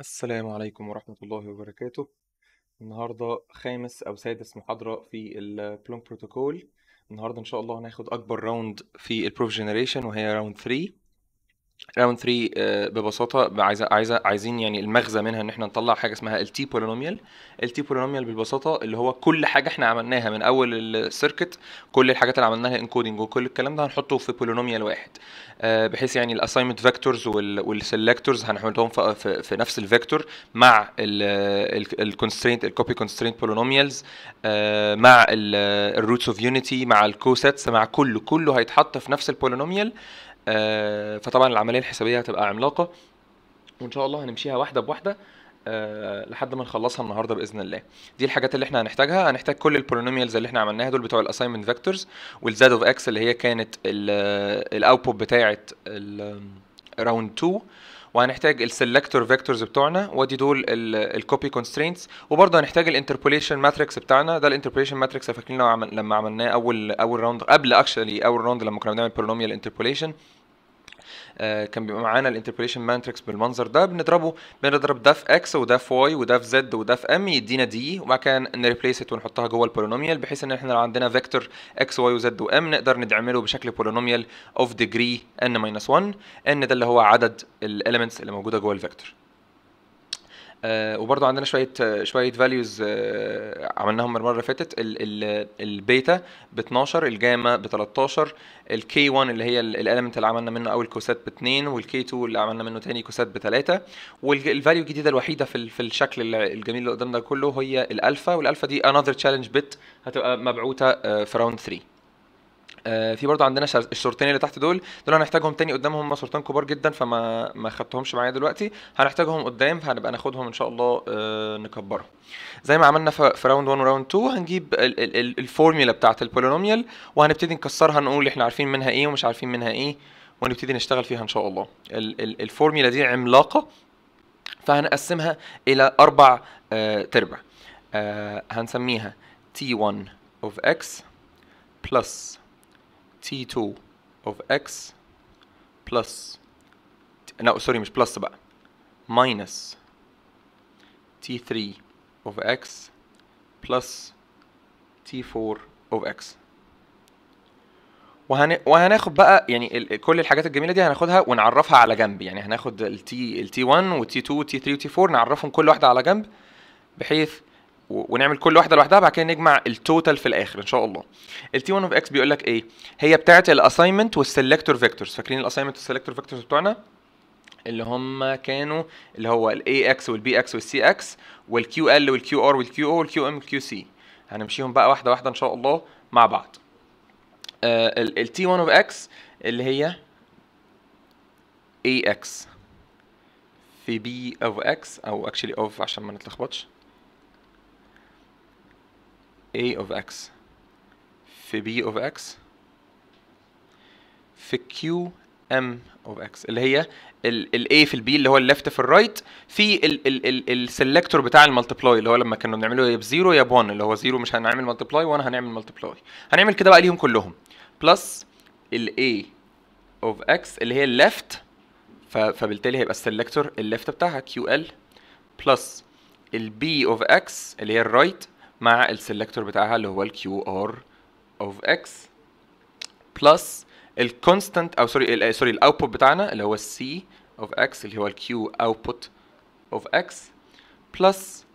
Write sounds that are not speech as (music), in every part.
السلام عليكم ورحمة الله وبركاته النهاردة خامس أو سادس محاضرة في البلونك بروتوكول النهاردة إن شاء الله هناخد أكبر راوند في البروف جنريشن وهي راوند 3 راوند 3 آه، ببساطه عايز عايز عايزين يعني المغزى منها ان احنا نطلع حاجه اسمها التي بولينوميال التي بولينوميال ببساطه اللي هو كل حاجه احنا عملناها من اول السيركت كل الحاجات اللي عملناها انكودنج وكل الكلام ده هنحطه في بولينوميال واحد آه، بحيث يعني الاساينمنت فيكتورز والسلكتورز هنحطهم في, في نفس الفيكتور مع الكونسترينت الكوبي كونسترينت بولينوميالز مع الروتس اوف يونيتي مع الكوسيتس مع كله كله هيتحط في نفس البولينوميال آه، فطبعا العمليه الحسابيه هتبقى عملاقه وان شاء الله هنمشيها واحده بواحده آه، لحد ما نخلصها النهارده باذن الله دي الحاجات اللي احنا هنحتاجها هنحتاج كل البولينوميالز اللي احنا عملناها دول بتوع الاساينمنت فيكتورز والزاد اوف اكس اللي هي كانت الاوتبوت بتاعه الراوند 2 وهنحتاج السلكتور فيكتورز بتوعنا ودي دول الكوبي كونسترينتس وبرضه هنحتاج الانتربوليشن ماتريكس بتاعنا ده الانتربوليشن ماتريكس فاكرين لما عملناه اول اول راوند قبل اكشلي اول راوند لما كنا بنعمل بولينوميال انتربوليشن آه، كان بيبقى معانا الانتربريشن ماتريكس بالمنظر ده بنضربه بنضرب ده في اكس وده في واي وده في زد وده في ام يدينا دي وبعد كده نريبليس ونحطها جوه البولينوميال بحيث ان احنا لو عندنا فيكتور اكس واي وزد وام نقدر ندعمله بشكل بولينوميال اوف ديجري ان ماينس 1 ان ده اللي هو عدد الاليمنتس اللي موجوده جوه الفيكتور آه، وبرضو عندنا شويه شويه فاليوز آه، عملناهم المره اللي فاتت البيتا ب 12 الجاما ب 13 الكي 1 اللي هي الاليمنت اللي عملنا منه اول كوسات ب 2 والكي 2 اللي عملنا منه ثاني كوسات ب 3 والفاليو الجديده الوحيده في في الشكل الجميل اللي قدامنا كله هي الالفا والالفا دي انذر تشالنج بت هتبقى مبعوته آه، في راوند 3 آه، في برضه عندنا الشورتين اللي تحت دول دول هنحتاجهم تاني قدام هم شورتين كبار جدا فما ما خدتهمش معايا دلوقتي هنحتاجهم قدام فهنبقى ناخدهم ان شاء الله آه، نكبرهم زي ما عملنا في راوند 1 وراوند 2 هنجيب الفورميلا بتاعت البولينوميال وهنبتدي نكسرها نقول احنا عارفين منها ايه ومش عارفين منها ايه ونبتدي نشتغل فيها ان شاء الله الفورميلا دي عملاقه فهنقسمها الى اربع آه، تربع هنسميها t1 of x plus t2 of x plus لا سوري مش بلس بقى minus t3 of x plus t4 of x وهن... وهناخد بقى يعني ال... كل الحاجات الجميله دي هناخدها ونعرفها على جنب يعني هناخد ال t 1 t 2 t 3 t 4 نعرفهم كل واحده على جنب بحيث ونعمل كل واحده لوحدها بعد كده نجمع التوتال في الاخر ان شاء الله t 1 اوف اكس بيقول لك ايه هي بتاعه الاساينمنت والسلكتور فيكتورز فاكرين الاساينمنت والسلكتور فيكتورز بتوعنا اللي هم كانوا اللي هو الاي اكس والبي اكس والسي اكس والكيو ال والكيو ار والكيو او والكيو ام والكيو سي هنمشيهم بقى واحده واحده ان شاء الله مع بعض آه، t 1 اوف اكس اللي هي اي اكس في بي اوف اكس او اكشلي اوف عشان ما نتلخبطش A of X في B of X في Q M of X اللي هي ال A في ال B اللي هو left في الرايت right في ال ال ال السلكتور بتاع multiply اللي هو لما كنا بنعمله يا ب0 يا ب1 اللي هو 0 مش هنعمل مالتيبلاي وانا هنعمل multiply هنعمل كده بقى ليهم كلهم بلس ال A of X اللي هي الليفت فبالتالي هيبقى السلكتور left بتاعها QL بلس ال B of X اللي هي الرايت right مع السلكتور بتاعها اللي هو الكيو ار اوف اكس بلس الكونستانت او سوري سوري الاوتبوت بتاعنا اللي هو السي اوف اكس اللي هو الكيو اوتبوت اوف اكس بلس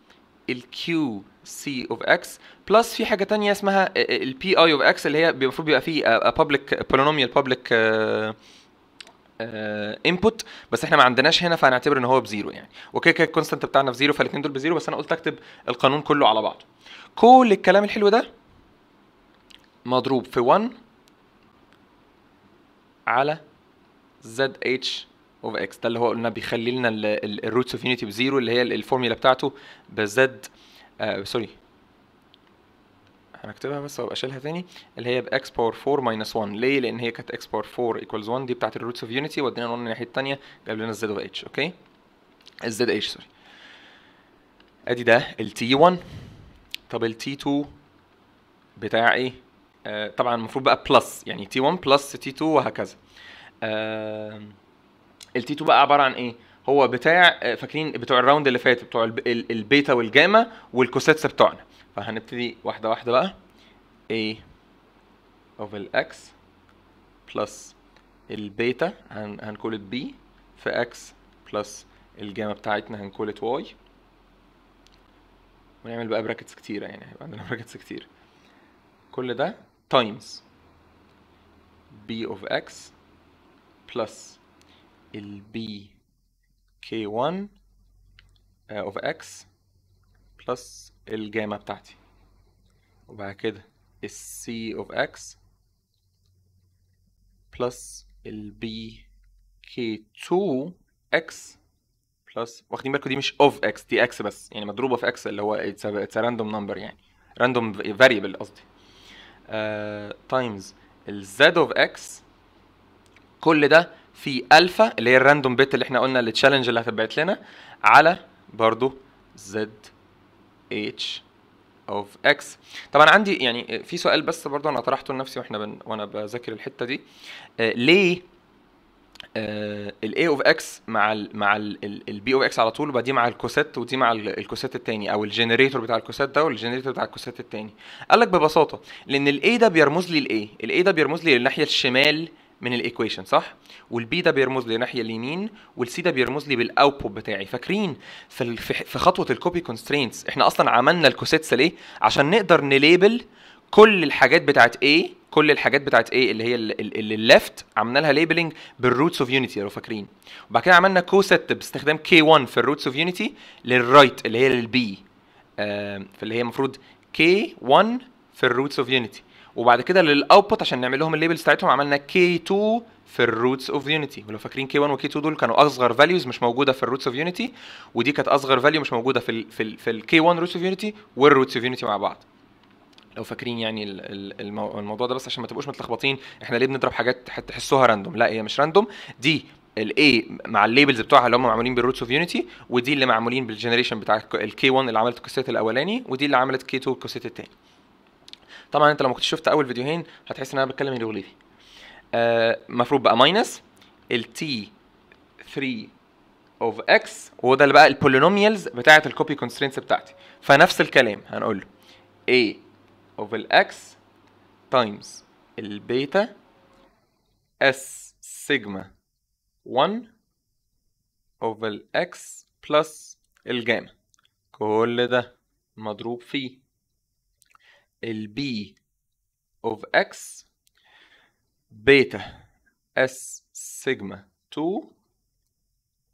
الكيو سي اوف اكس بلس في حاجه ثانيه اسمها البي اي اوف اكس اللي هي المفروض بيبقى فيه بابليك بولينوميال بابليك انبوت آه، بس احنا ما عندناش هنا فهنعتبر ان هو بزيرو يعني وكده كده الكونستنت بتاعنا بزيرو فالاثنين دول بزيرو بس انا قلت اكتب القانون كله على بعضه كل الكلام الحلو ده مضروب في 1 على زد اتش اوف اكس ده اللي هو قلنا بيخلي لنا الروتس اوف يونيتي بزيرو اللي هي الفورميلا بتاعته بزد سوري آه، سوري هنكتبها بس وابقى شايلها تاني اللي هي باكس باور 4 ماينس 1 ليه؟ لان هي كانت اكس باور 4 ايكوالز 1 دي بتاعت الروتس اوف يونيتي ودينا 1 الناحيه الثانيه جاب لنا الزد اوف اتش اوكي؟ الزد اتش سوري ادي ده ال t 1 طب ال t 2 بتاع ايه؟ آه طبعا المفروض بقى بلس يعني تي 1 بلس تي 2 وهكذا آه t 2 بقى عباره عن ايه؟ هو بتاع آه، فاكرين بتوع الراوند اللي فات بتوع البيتا والجاما والكوسيتس بتوعنا فهنبتدي واحدة واحدة بقى A of ال X plus البيتا هن هنكولت B في X plus الجامعة بتاعتنا هنقول Y ونعمل بقى براكتس كتيرة يعني هيبقى عندنا براكتس (laughs) كتير كل ده times B of X plus ال B K1 آه، of X بلس الجامة بتاعتي وبعد كده السي اوف اكس بلس البي كي 2 اكس بلس واخدين بالكم دي مش اوف اكس دي اكس بس يعني مضروبه في اكس اللي هو اتس راندوم نمبر يعني راندوم فاريبل قصدي تايمز الزد اوف اكس كل ده في الفا اللي هي الراندوم بيت اللي احنا قلنا التشالنج اللي هتبعت لنا على برضو زد اتش اوف اكس طبعا عندي يعني في سؤال بس برضه انا طرحته لنفسي واحنا بن... وانا بذاكر الحته دي آه ليه الاي اوف اكس مع الـ مع البي اوف اكس على طول ودي دي مع الكوسيت ودي مع الكوسيت الثاني او الجنريتور بتاع الكوسيت ده والجنريتور بتاع الكوسيت الثاني قال لك ببساطه لان الاي ده بيرمز لي ال الاي ده بيرمز لي للناحيه الشمال من الايكويشن صح والبي ده بيرمز لي ناحيه اليمين والسي ده بيرمز لي بالاوتبوت بتاعي فاكرين في في خطوه الكوبي كونسترينتس احنا اصلا عملنا الكوسيتس ليه عشان نقدر نليبل كل الحاجات بتاعت A كل الحاجات بتاعت A اللي هي اللي الليفت عملنا لها ليبلنج بالروتس اوف يونيتي لو فاكرين وبعد كده عملنا كوست باستخدام K1 في الروتس اوف يونيتي للرايت اللي هي للبي فاللي هي المفروض K1 في الروتس اوف يونيتي وبعد كده للاوتبوت عشان نعمل لهم الليبلز بتاعتهم عملنا كي 2 في الروتس اوف يونيتي ولو فاكرين كي 1 وكي 2 دول كانوا اصغر فاليوز مش موجوده في الروتس اوف يونيتي ودي كانت اصغر فاليو مش موجوده في الـ في الـ في الكي 1 روتس اوف يونيتي والروتس اوف يونيتي مع بعض لو فاكرين يعني الموضوع ده بس عشان ما تبقوش متلخبطين احنا ليه بنضرب حاجات تحسوها راندوم لا هي مش راندوم دي الاي مع الليبلز بتوعها اللي هم معمولين بالروتس اوف يونيتي ودي اللي معمولين بالجنريشن بتاع الكي 1 اللي عملت الكوسيت الاولاني ودي اللي عملت كي 2 الكوسيت الثاني طبعا انت لو ما كنتش شفت اول فيديوهين هتحس ان انا بتكلم هيروغليفي المفروض آه، بقى ماينس t 3 of x وده اللي بقى البولينوميالز بتاعت الكوبي كونسترينتس بتاعتي فنفس الكلام هنقول له a of x تايمز البيتا اس سيجما 1 of x plus الجاما كل ده مضروب فيه ال B of X بيتا S sigma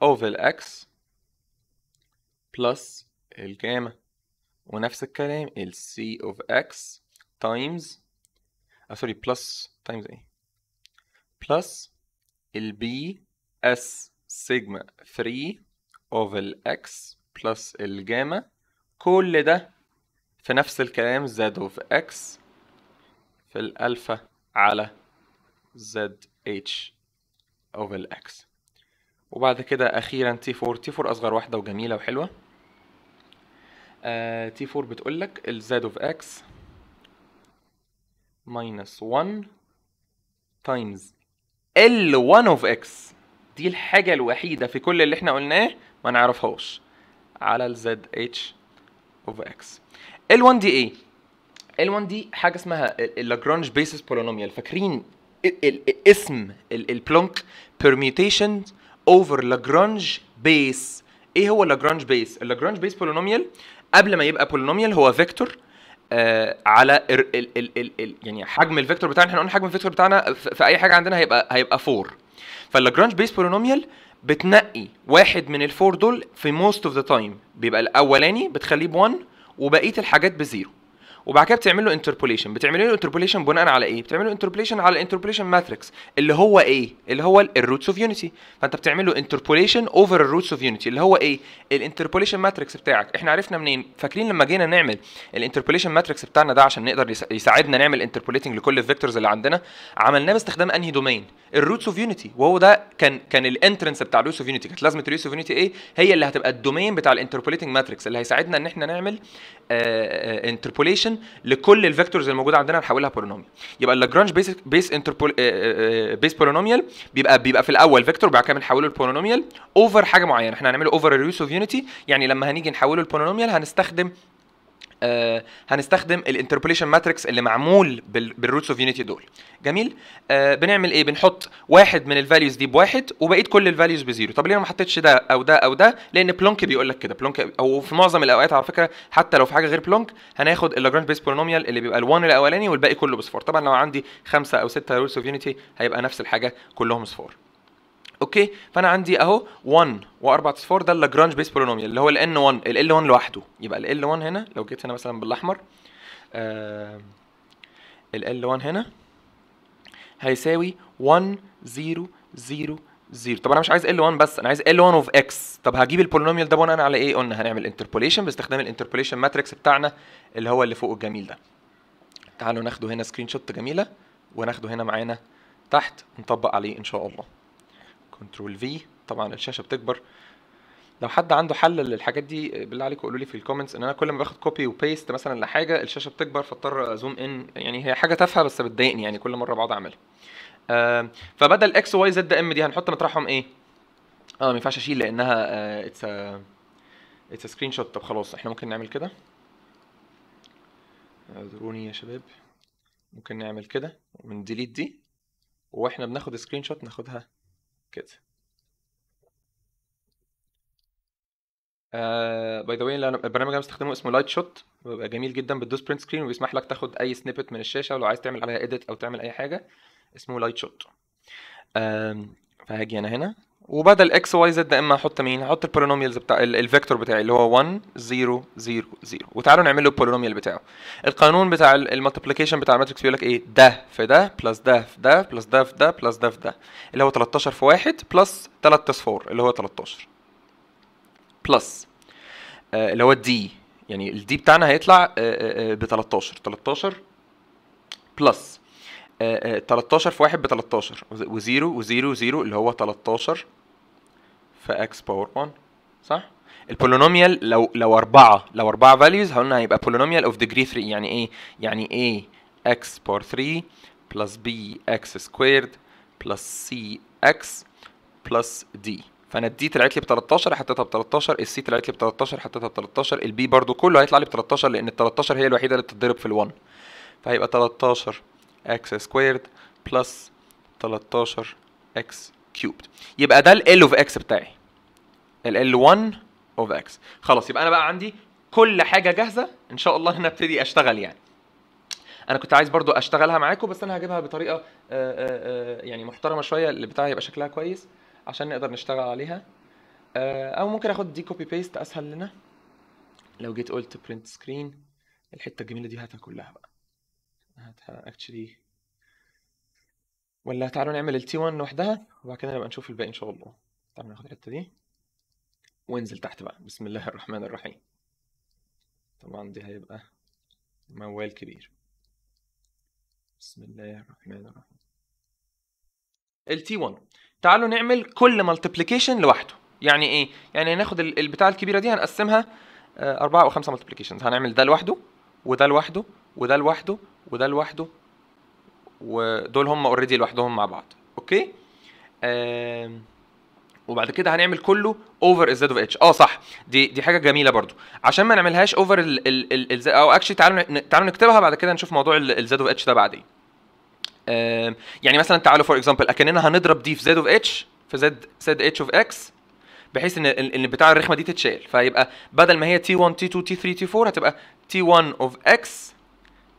2 X plus ال الجاما ونفس الكلام ال C of x times آه سوري plus times ايه plus ال B S sigma 3 of ال x plus الجاما كل ده في نفس الكلام زد اوف اكس في الالفا على زد اتش اوف الاكس وبعد كده اخيرا تي 4 تي 4 اصغر واحده وجميله وحلوه آه تي 4 بتقول لك الزد اوف اكس ماينس 1 تايمز ال 1 اوف اكس دي الحاجه الوحيده في كل اللي احنا قلناه ما نعرفهاش على الزد اتش اوف اكس ال1 دي ايه ال1 دي حاجه اسمها اللاجرانج بيسس بولينوميال فاكرين اسم البلونك permutation اوفر لاجرانج بيس ايه هو اللاجرانج بيس اللاجرانج بيس بولينوميال قبل ما يبقى بولينوميال هو فيكتور آه على الـ الـ الـ الـ الـ يعني حجم الفيكتور بتاعنا احنا قلنا حجم الفيكتور بتاعنا في اي حاجه عندنا هيبقى هيبقى 4 فاللاجرانج بيس بولينوميال بتنقي واحد من الفور دول في موست اوف ذا تايم بيبقى الاولاني بتخليه ب1 وبقيه الحاجات بزيرو وبعد كده بتعمل له انتربوليشن بتعمل له انتربوليشن بناء على ايه بتعمل له انتربوليشن على الانتربوليشن ماتريكس اللي هو ايه اللي هو الروتس اوف يونيتي فانت بتعمل له انتربوليشن اوفر الروتس اوف يونيتي اللي هو ايه الانتربوليشن ماتريكس بتاعك احنا عرفنا منين فاكرين لما جينا نعمل الانتربوليشن ماتريكس بتاعنا ده عشان نقدر يساعدنا نعمل انتربوليتنج لكل الفيكتورز اللي عندنا عملناه باستخدام انهي دومين الروتس اوف يونيتي وهو ده كان كان الانترنس بتاع الروتس اوف يونيتي كانت لازمه الروتس اوف يونيتي ايه هي اللي هتبقى الدومين بتاع الانتربوليتنج ماتريكس اللي هيساعدنا ان احنا نعمل انتربوليشن آه، آه، سوليوشن لكل الفيكتورز الموجوده عندنا نحولها بولينوميال يبقى اللاجرانج بيس بيس انتربول بيس بولينوميال بيبقى بيبقى في الاول فيكتور بعد كده بنحوله لبولينوميال اوفر حاجه معينه احنا هنعمله اوفر الريوس اوف يونيتي يعني لما هنيجي نحوله لبولينوميال هنستخدم آه هنستخدم الانتربوليشن ماتريكس اللي معمول بالروتس اوف يونيتي دول جميل آه بنعمل ايه بنحط واحد من الفاليوز دي بواحد وبقيه كل الفاليوز بزيرو طب ليه انا ما حطيتش ده او ده او ده لان بلونك بيقول لك كده بلونك او في معظم الاوقات على فكره حتى لو في حاجه غير بلونك هناخد اللاجرانج بيس بولينوميال اللي بيبقى ال1 الاولاني والباقي كله بصفار طبعا لو عندي خمسه او سته روتس اوف يونيتي هيبقى نفس الحاجه كلهم صفار اوكي فانا عندي اهو 1 و4 4 ده اللاجرانج بيس بولينوميال اللي هو ال n 1 ال l 1 لوحده يبقى ال l 1 هنا لو جيت هنا مثلا بالاحمر آه ال l 1 هنا هيساوي 1 0 0 0 طب انا مش عايز ال 1 بس انا عايز ال 1 اوف اكس طب هجيب البولينوميال ده بناء على ايه قلنا هنعمل انتربوليشن باستخدام الانتربوليشن ماتريكس بتاعنا اللي هو اللي فوق الجميل ده تعالوا ناخده هنا سكرين شوت جميله وناخده هنا معانا تحت نطبق عليه ان شاء الله كنترول في طبعا الشاشه بتكبر لو حد عنده حل للحاجات دي بالله عليكم قولوا لي في الكومنتس ان انا كل ما باخد كوبي وبيست مثلا لحاجه الشاشه بتكبر فاضطر ازوم ان يعني هي حاجه تافهه بس بتضايقني يعني كل مره بقعد اعملها فبدل اكس واي زد ام دي هنحط مطرحهم ايه اه ما ينفعش اشيل لانها اتس اتس سكرين شوت طب خلاص احنا ممكن نعمل كده اعذروني يا شباب ممكن نعمل كده ونديليت دي واحنا بناخد سكرين شوت ناخدها كده باي ذا واي البرنامج اللي انا بستخدمه اسمه لايت شوت بيبقى جميل جدا بتدوس برنت سكرين وبيسمح لك تاخد اي سنيبت من الشاشه ولو عايز تعمل عليها اديت او تعمل اي حاجه اسمه لايت شوت فهاجي انا هنا وبدل اكس واي زد اما هحط مين هحط البولينوميالز بتاع الفيكتور بتاعي اللي هو 1 0 0 0 وتعالوا نعمل له البولينوميال بتاعه القانون بتاع الملتبليكيشن بتاع الماتريكس بيقول لك ايه ده في ده بلس ده في ده بلس ده في ده بلس ده في ده اللي هو 13 في 1 بلس 3 اصفار اللي هو 13 بلس آه اللي هو الدي يعني الدي بتاعنا هيطلع ب 13 13 بلس 13 آه، آه، في 1 ب 13 و0 و0 0 اللي هو 13 في اكس باور 1 صح؟ البولينوميال لو لو أربعة لو أربعة فاليوز هقولنا هيبقى polynomial اوف ديجري 3 يعني ايه؟ يعني ايه x باور 3 بلس b x سكويرد بلس c x بلس دي فانا الدي طلعت لي ب 13 حطيتها ب 13 السي طلعت لي ب 13 حطيتها ب 13 البي برضو كله هيطلع لي ب 13 لان ال 13 هي الوحيده اللي بتتضرب في ال1 فهيبقى 13 x squared plus 13 x cubed يبقى ده ال اوف x بتاعي ال 1 اوف x خلاص يبقى انا بقى عندي كل حاجه جاهزه ان شاء الله هنا ابتدي اشتغل يعني انا كنت عايز برضو اشتغلها معاكم بس انا هجيبها بطريقه آآ آه، آآ آه، آه، يعني محترمه شويه اللي بتاعي يبقى شكلها كويس عشان نقدر نشتغل عليها او ممكن اخد دي كوبي بيست اسهل لنا لو جيت قلت برنت سكرين الحته الجميله دي هاتها كلها بقى اكشلي ولا تعالوا نعمل ال T1 لوحدها وبعد كده نبقى نشوف الباقي ان شاء الله تعالوا ناخد الحته دي وانزل تحت بقى بسم الله الرحمن الرحيم طبعا دي هيبقى موال كبير بسم الله الرحمن الرحيم ال T1 تعالوا نعمل كل مالتيبليكيشن لوحده يعني ايه يعني ناخد البتاعه الكبيره دي هنقسمها آه، أربعة أو خمسة مالتيبليكيشنز هنعمل ده لوحده وده لوحده وده لوحده وده لوحده ودول هم اوريدي لوحدهم مع بعض اوكي آه وبعد كده هنعمل كله اوفر الزد اوف اتش اه صح دي دي حاجه جميله برضو عشان ما نعملهاش اوفر ال ال او اكشلي تعالوا تعالوا نكتبها بعد كده نشوف موضوع الزد اوف اتش ده بعدين يعني مثلا تعالوا فور اكزامبل اكننا هنضرب دي في زد اوف اتش في زد زد اتش اوف اكس بحيث ان ان بتاع الرخمه دي تتشال فيبقى بدل ما هي تي 1 تي 2 تي 3 تي 4 هتبقى تي 1 اوف اكس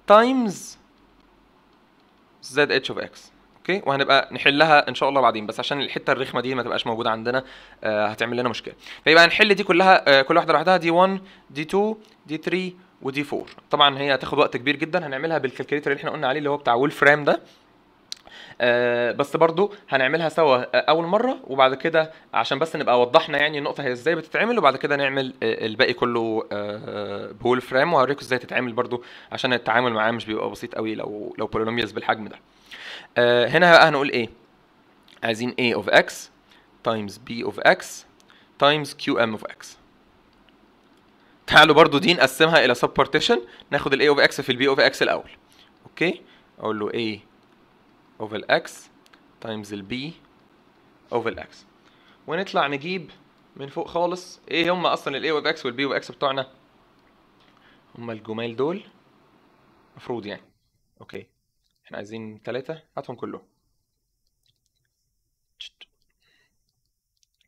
تايمز زد اتش اوف اكس اوكي وهنبقى نحلها ان شاء الله بعدين بس عشان الحته الرخمه دي ما تبقاش موجوده عندنا آه هتعمل لنا مشكله فيبقى نحل دي كلها آه كل واحده لوحدها دي 1 دي 2 دي 3 ودي 4 طبعا هي هتاخد وقت كبير جدا هنعملها بالكالكوليتر اللي احنا قلنا عليه اللي هو بتاع وولفرام ده آه بس برضو هنعملها سوا آه، اول مره وبعد كده عشان بس نبقى وضحنا يعني النقطه هي ازاي بتتعمل وبعد كده نعمل آه، الباقي كله آه بول فريم وهوريكم ازاي تتعمل برضو عشان التعامل معاه مش بيبقى بسيط قوي لو لو بولينوميالز بالحجم ده آه هنا بقى هنقول ايه عايزين a of x times b of x times qm of x تعالوا برضو دي نقسمها الى سب بارتيشن ناخد a of x في ال b of x الاول اوكي اقول له a of x تايمز البي of x ونطلع نجيب من فوق خالص ايه هم اصلا of x اكس b of اكس بتوعنا هم الجمال دول مفروض يعني اوكي احنا عايزين ثلاثة هاتهم كلهم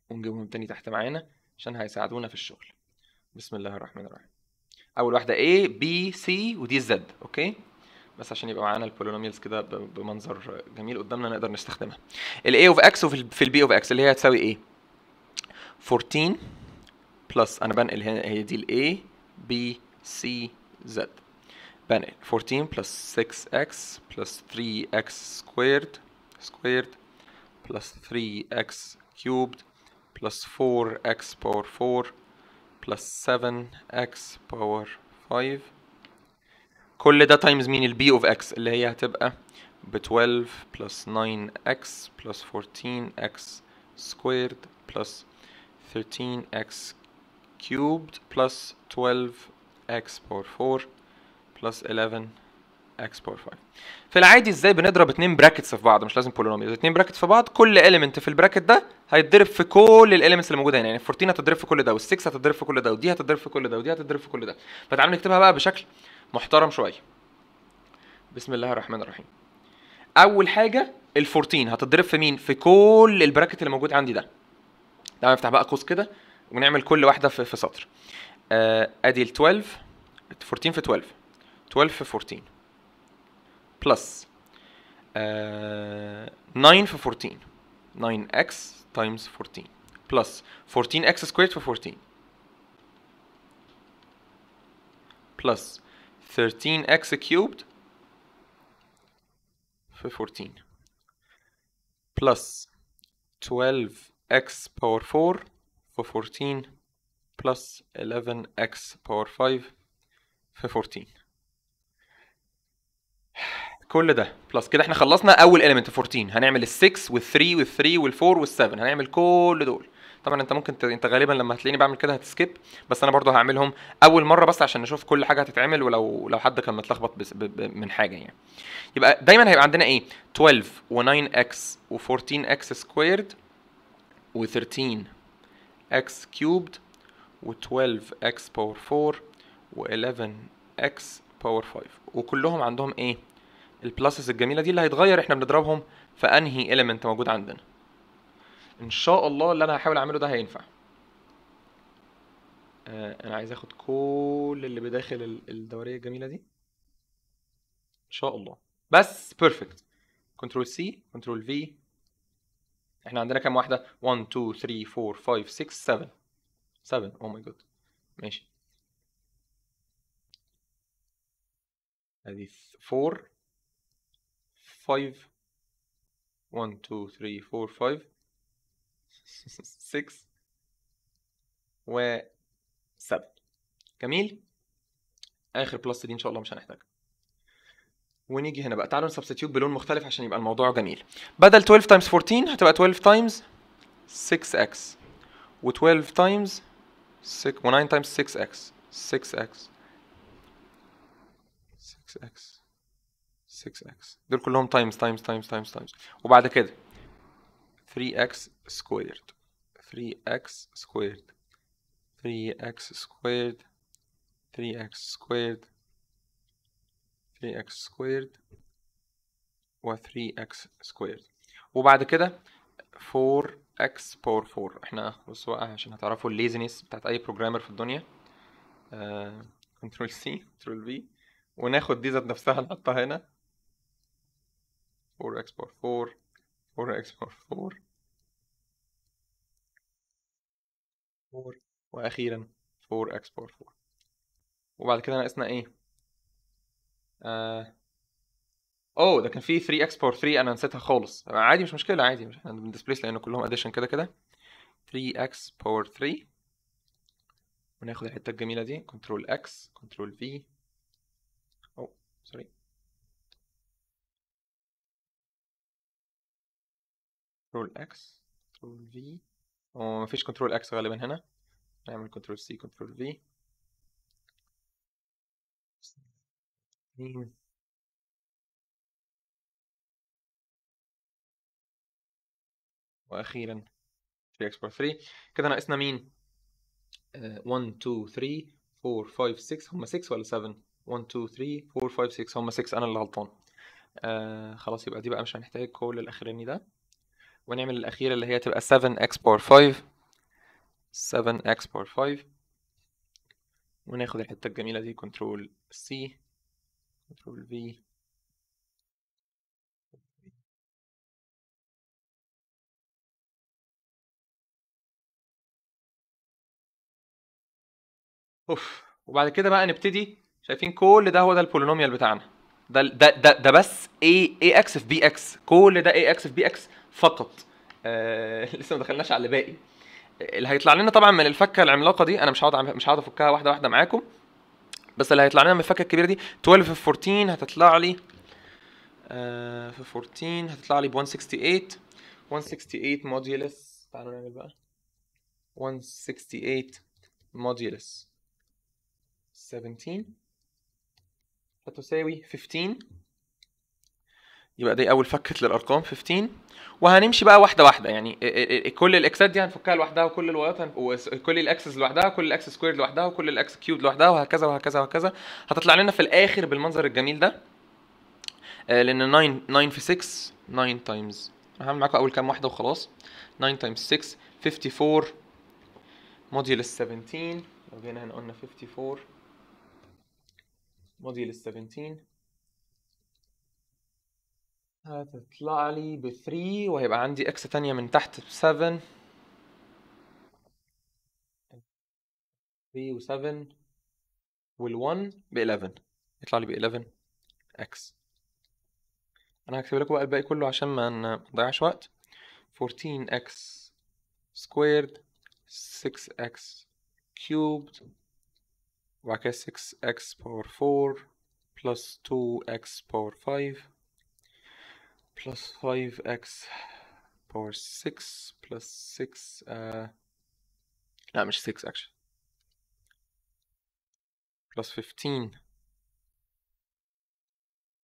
ونجيبهم تاني تحت معانا عشان هيساعدونا في الشغل بسم الله الرحمن الرحيم اول واحدة A B C ودي الزد اوكي بس عشان يبقى معانا البولينوميالز كده بمنظر جميل قدامنا نقدر نستخدمها ال a of x في ال b of x اللي هي هتساوي ايه 14 بلس انا بنقل هنا هي دي ال a b c z بنقل 14 بلس 6x بلس 3x squared squared بلس 3x cubed بلس 4x باور 4 بلس 7x باور 5 كل ده تايمز مين البي اوف اكس اللي هي هتبقى ب 12 بلس 9 x بلس 14 x سكويرد بلس 13 x cubed plus 12x power 4 plus 11x power 5 في العادي ازاي بنضرب اتنين براكتس في بعض مش لازم بولينوميال اتنين براكتس في بعض كل element في البراكت ده هيتضرب في كل الاليمنتس اللي موجوده هنا يعني 14 هتضرب في كل ده وال6 هتضرب في كل ده ودي هتضرب في كل ده ودي هتضرب في كل ده فتعالوا نكتبها بقى بشكل محترم شويه بسم الله الرحمن الرحيم اول حاجه ال14 هتضرب في مين في كل البراكت اللي موجود عندي ده تعالى نفتح بقى قوس كده ونعمل كل واحده في, في سطر آه ادي ال 12 14 في 12 12 في 14 بلس آه 9 في 14 9x times 14 بلس 14x squared في 14 بلس 13x cubed في 14 plus 12x power 4 في 14 plus 11x power 5 في 14 كل ده بلس كده احنا خلصنا اول element 14 هنعمل ال 6 وال 3 وال 3 وال 4 وال 7 هنعمل كل دول طبعا انت ممكن ت... انت غالبا لما هتلاقيني بعمل كده هتسكيب بس انا برضو هعملهم اول مره بس عشان نشوف كل حاجه هتتعمل ولو لو حد كان متلخبط بس... ب... ب... من حاجه يعني يبقى دايما هيبقى عندنا ايه 12 و9x و14x سكويرد و13x كيوبد و12x باور 4 و11x باور 5 وكلهم عندهم ايه البلاسز الجميله دي اللي هيتغير احنا بنضربهم في انهي element موجود عندنا ان شاء الله اللي انا هحاول اعمله ده هينفع آه، انا عايز اخد كل اللي بداخل الدوريه الجميله دي ان شاء الله بس بيرفكت كنترول سي كنترول في احنا عندنا كام واحده 1 2 3 4 5 6 7 7 او ماي جود ماشي ادي 4 5 1 2 3 4 5 6 (laughs) و 7 جميل اخر بلس دي ان شاء الله مش هنحتاجها ونيجي هنا بقى تعالوا نسبستيوت بلون مختلف عشان يبقى الموضوع جميل بدل 12 تايمز 14 هتبقى 12 تايمز 6x و12 تايمز 6 و9 تايمز 6x 6x 6x 6x دول كلهم تايمز تايمز تايمز تايمز تايمز وبعد كده 3x squared 3x squared 3x squared 3x squared 3x squared و 3x squared وبعد كده 4x power 4 احنا بصوا بقى عشان هتعرفوا الليزنس بتاعت اي بروجرامر في الدنيا كنترول سي كنترول في وناخد دي ذات نفسها نحطها هنا 4x power 4 4x power 4 4 واخيرا 4 x باور 4 وبعد كده ناقصنا ايه آه. اوه ده كان في 3 x باور 3 انا نسيتها خالص عادي مش مشكله عادي مش احنا بندسبليس لان كلهم اديشن كده كده 3 x باور 3 وناخد الحته الجميله دي كنترول x كنترول v او سوري كنترول اكس كنترول ومفيش كنترول اكس غالبا هنا نعمل كنترول سي كنترول في واخيرا 3 اكس بار 3 كده ناقصنا مين 1 2 3 4 5 6 هم 6 ولا 7 1 2 3 4 5 6 هم 6 انا اللي غلطان آه خلاص يبقى دي بقى مش هنحتاج كل الاخراني ده ونعمل الأخيرة اللي هي تبقى 7x باور 5 7x باور 5 وناخد الحتة الجميلة دي Ctrl C Ctrl V اوف وبعد كده بقى نبتدي شايفين كل ده هو ده البولينوميال بتاعنا ده ده ده, ده بس a اي في bx كل ده ax في bx فقط آه (laughs) لسه ما دخلناش على الباقي آه، اللي هيطلع لنا طبعا من الفكه العملاقه دي انا مش هقعد مش هقعد افكها واحده واحده معاكم بس اللي هيطلع لنا من الفكه الكبيره دي 12 في 14 هتطلع لي آه في 14 هتطلع لي ب 168 168 موديولس تعالوا نعمل بقى 168 موديولس 17 هتساوي 15 يبقى دي اول فكت للارقام 15 وهنمشي بقى واحده واحده يعني إيه- إيه- إيه- كل الاكسات دي هنفكها لوحدها وكل الوايات وكل الاكسس لوحدها وكل الاكس سكوير لوحدها وكل الاكس كيوب لوحدها وهكذا وهكذا وهكذا هتطلع لنا في الاخر بالمنظر الجميل ده آه، لان 9 9 في 6 9 تايمز هعمل معاكم اول كام واحده وخلاص 9 تايمز 6 54 موديل 17 لو جينا هنا قلنا 54 موديل 17 هتطلع لي ب 3 وهيبقى عندي اكس تانية من تحت ب 7 3 و 7 وال1 ب 11 يطلع لي ب 11 اكس انا هكتب لكم بقى الباقي كله عشان ما نضيعش وقت 14 اكس سكويرد 6 اكس كيوبد وبعد كده 6 اكس باور 4 بلس 2 اكس باور 5 plus 5x power 6 plus 6 uh no, I'm 6 actually plus 15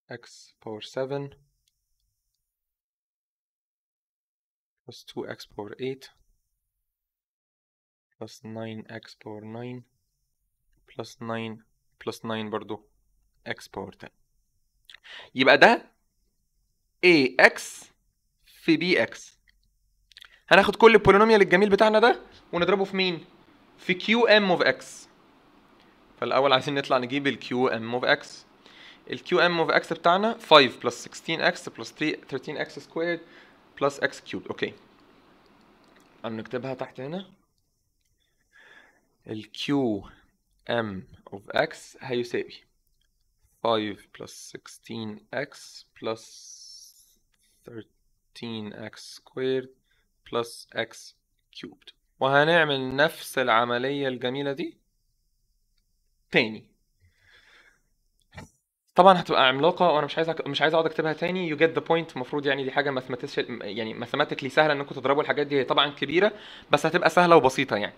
x power 7 plus 2x power 8 plus 9x power 9 plus 9 plus 9 برضو x power 10 يبقى ده ax في bx هناخد كل البولينوميال الجميل بتاعنا ده ونضربه في مين؟ في QM of X فالاول عايزين نطلع نجيب ال QM of X ال QM of X بتاعنا 5 plus 16 plus 3 13 x squared plus X cubed اوكي هنكتبها تحت هنا ال QM of X هيساوي 5 plus 16 x plus 13x squared plus x cubed وهنعمل نفس العملية الجميلة دي تاني طبعا هتبقى عملاقه وانا مش عايز أك... مش عايز اقعد اكتبها تاني يو جيت ذا بوينت المفروض يعني دي حاجه ماثماتيكس يعني ماثماتيكلي سهله انكم تضربوا الحاجات دي هي طبعا كبيره بس هتبقى سهله وبسيطه يعني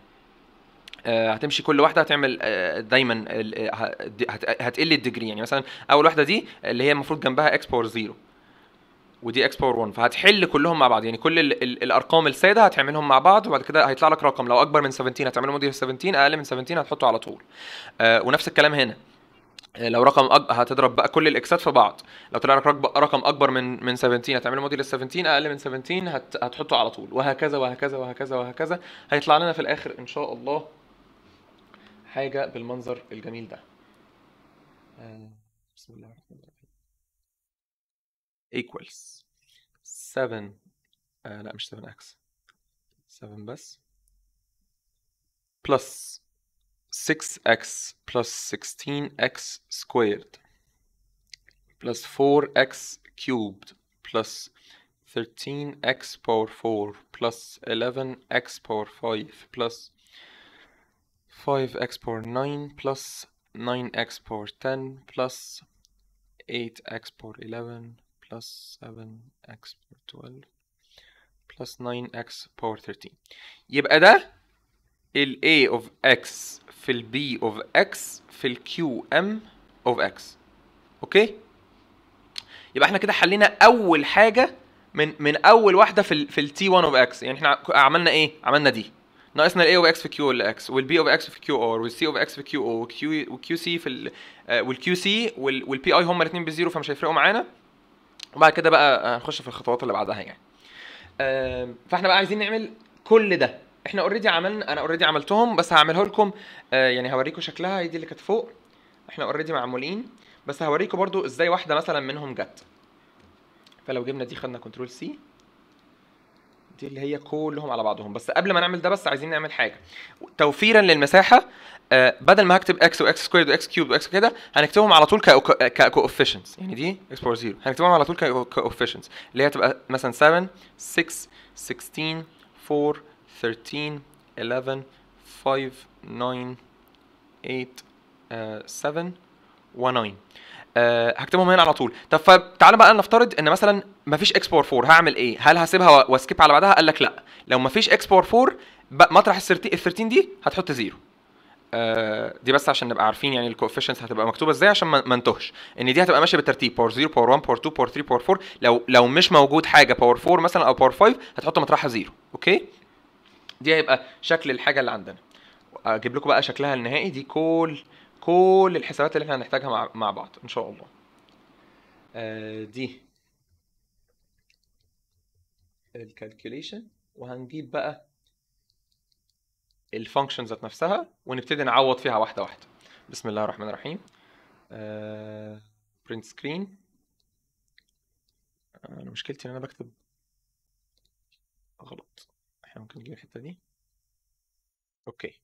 آه، هتمشي كل واحده هتعمل آه، دايما آه، هتقل الديجري يعني مثلا اول واحده دي اللي هي المفروض جنبها اكس باور زيرو ودي اكس باور 1 فهتحل كلهم مع بعض يعني كل الـ الـ الارقام الساده هتعملهم مع بعض وبعد كده هيطلع لك رقم لو اكبر من 17 هتعمله موديل 17 اقل من 17 هتحطه على طول آه ونفس الكلام هنا آه، لو رقم أج... هتضرب بقى كل الاكسات في بعض لو طلع لك رقم اكبر من من 17 هتعمله موديل 17 اقل من 17 هت... هتحطه على طول وهكذا وهكذا وهكذا وهكذا هيطلع لنا في الاخر ان شاء الله حاجه بالمنظر الجميل ده آه، بسم الله الرحمن الرحيم equals 7 آه uh, لا مش 7 x. 7 بس plus 6x plus 16x squared plus 4x cubed plus 13x power 4 plus 11x power 5 plus 5x power 9 plus 9x power 10 plus 8x power 11 plus 7x power 12 plus 9x power 13 يبقى ده ال a of x في ال b of x في ال q m of x اوكي يبقى احنا كده حلينا اول حاجه من من اول واحده في ال في ال t1 of x يعني احنا عملنا ايه عملنا دي ناقصنا ال a of x في q ال x وال b of x في q r وال c of x في q o وال q c في ال آه، وال q c وال p i هما الاثنين بزيرو فمش هيفرقوا معانا وبعد كده بقى آه، هنخش في الخطوات اللي بعدها يعني فاحنا بقى عايزين نعمل كل ده احنا اوريدي عملنا انا اوريدي عملتهم بس هعمله لكم آه، يعني هوريكم شكلها هي دي اللي كانت فوق احنا اوريدي معمولين بس هوريكم برضو ازاي واحده مثلا منهم جت فلو جبنا دي خدنا كنترول سي دي اللي هي كلهم على بعضهم بس قبل ما نعمل ده بس عايزين نعمل حاجه توفيرا للمساحه آه، بدل ما هكتب اكس واكس سكويرد واكس كيوب واكس كده هنكتبهم على طول ككوفيشنتس يعني دي اكس باور 0 هنكتبهم على طول ككوفيشنتس اللي هي هتبقى مثلا 7 6 16 4 13 11 5 9 8 uh, 7 و9 هكتبهم هنا على طول طب فتعالى بقى نفترض ان مثلا ما فيش اكس باور 4 هعمل ايه هل هسيبها واسكيب على بعدها قال لك لا لو ما فيش اكس باور 4 مطرح ال 13 دي هتحط 0 آه، دي بس عشان نبقى عارفين يعني الكوفيشنز هتبقى مكتوبه ازاي عشان ما انتهش ان دي هتبقى ماشيه بالترتيب باور 0 باور 1 باور 2 باور 3 باور 4 لو لو مش موجود حاجه باور 4 مثلا او باور 5 هتحط مطرحها 0 اوكي دي هيبقى شكل الحاجه اللي عندنا اجيب لكم بقى شكلها النهائي دي كل كل الحسابات اللي احنا هنحتاجها مع, مع بعض ان شاء الله آه دي الكالكوليشن وهنجيب بقى الفانكشن ذات نفسها ونبتدي نعوض فيها واحده واحده بسم الله الرحمن الرحيم برنت آه، سكرين آه، انا مشكلتي ان انا بكتب غلط احنا ممكن نجيب الحته دي اوكي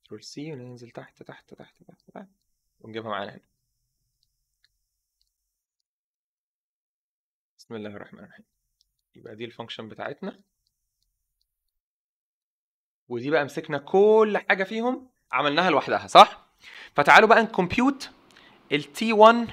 كنترول سي وننزل تحت تحت تحت تحت تحت ونجيبها معانا هنا بسم الله الرحمن الرحيم يبقى دي الفانكشن بتاعتنا ودي بقى مسكنا كل حاجه فيهم عملناها لوحدها صح فتعالوا بقى نكمبيوت t 1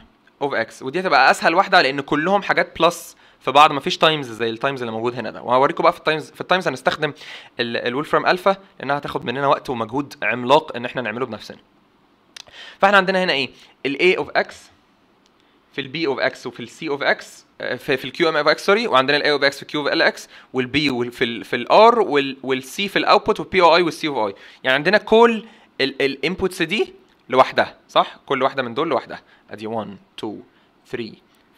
of X ودي هتبقى اسهل واحده لان كلهم حاجات بلس في بعض مفيش تايمز زي التايمز اللي موجود هنا ده وهوريكم بقى في التايمز في التايمز هنستخدم الولفرام الفا لانها هتاخد مننا وقت ومجهود عملاق ان احنا نعمله بنفسنا فاحنا عندنا هنا ايه A of X في البي اوف اكس وفي السي اوف اكس في, في الكيو ام اوف اكس سوري وعندنا الاي اوف اكس في كيو اوف ال اكس والبي في في الار والسي في الاوتبوت والبي او اي والسي اوف اي يعني عندنا كل الانبوتس دي لوحدها صح كل واحده من دول لوحدها ادي 1 2 3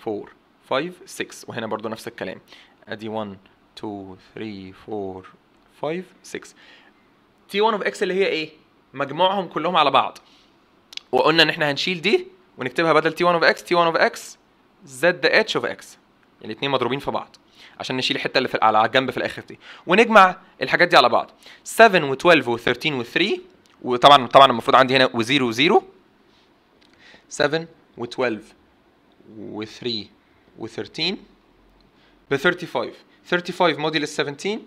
4 5 6 وهنا برضو نفس الكلام ادي 1 2 3 4 5 6 تي 1 اوف اكس اللي هي ايه مجموعهم كلهم على بعض وقلنا ان احنا هنشيل دي ونكتبها بدل تي 1 اوف اكس تي 1 اوف اكس زد اتش اوف اكس يعني الاثنين مضروبين في بعض عشان نشيل الحته اللي في على الجنب في الاخر دي ونجمع الحاجات دي على بعض 7 و12 و13 و3 وطبعا طبعا المفروض عندي هنا و0 و0 7 و12 و3 و13 ب 35 35 موديل 17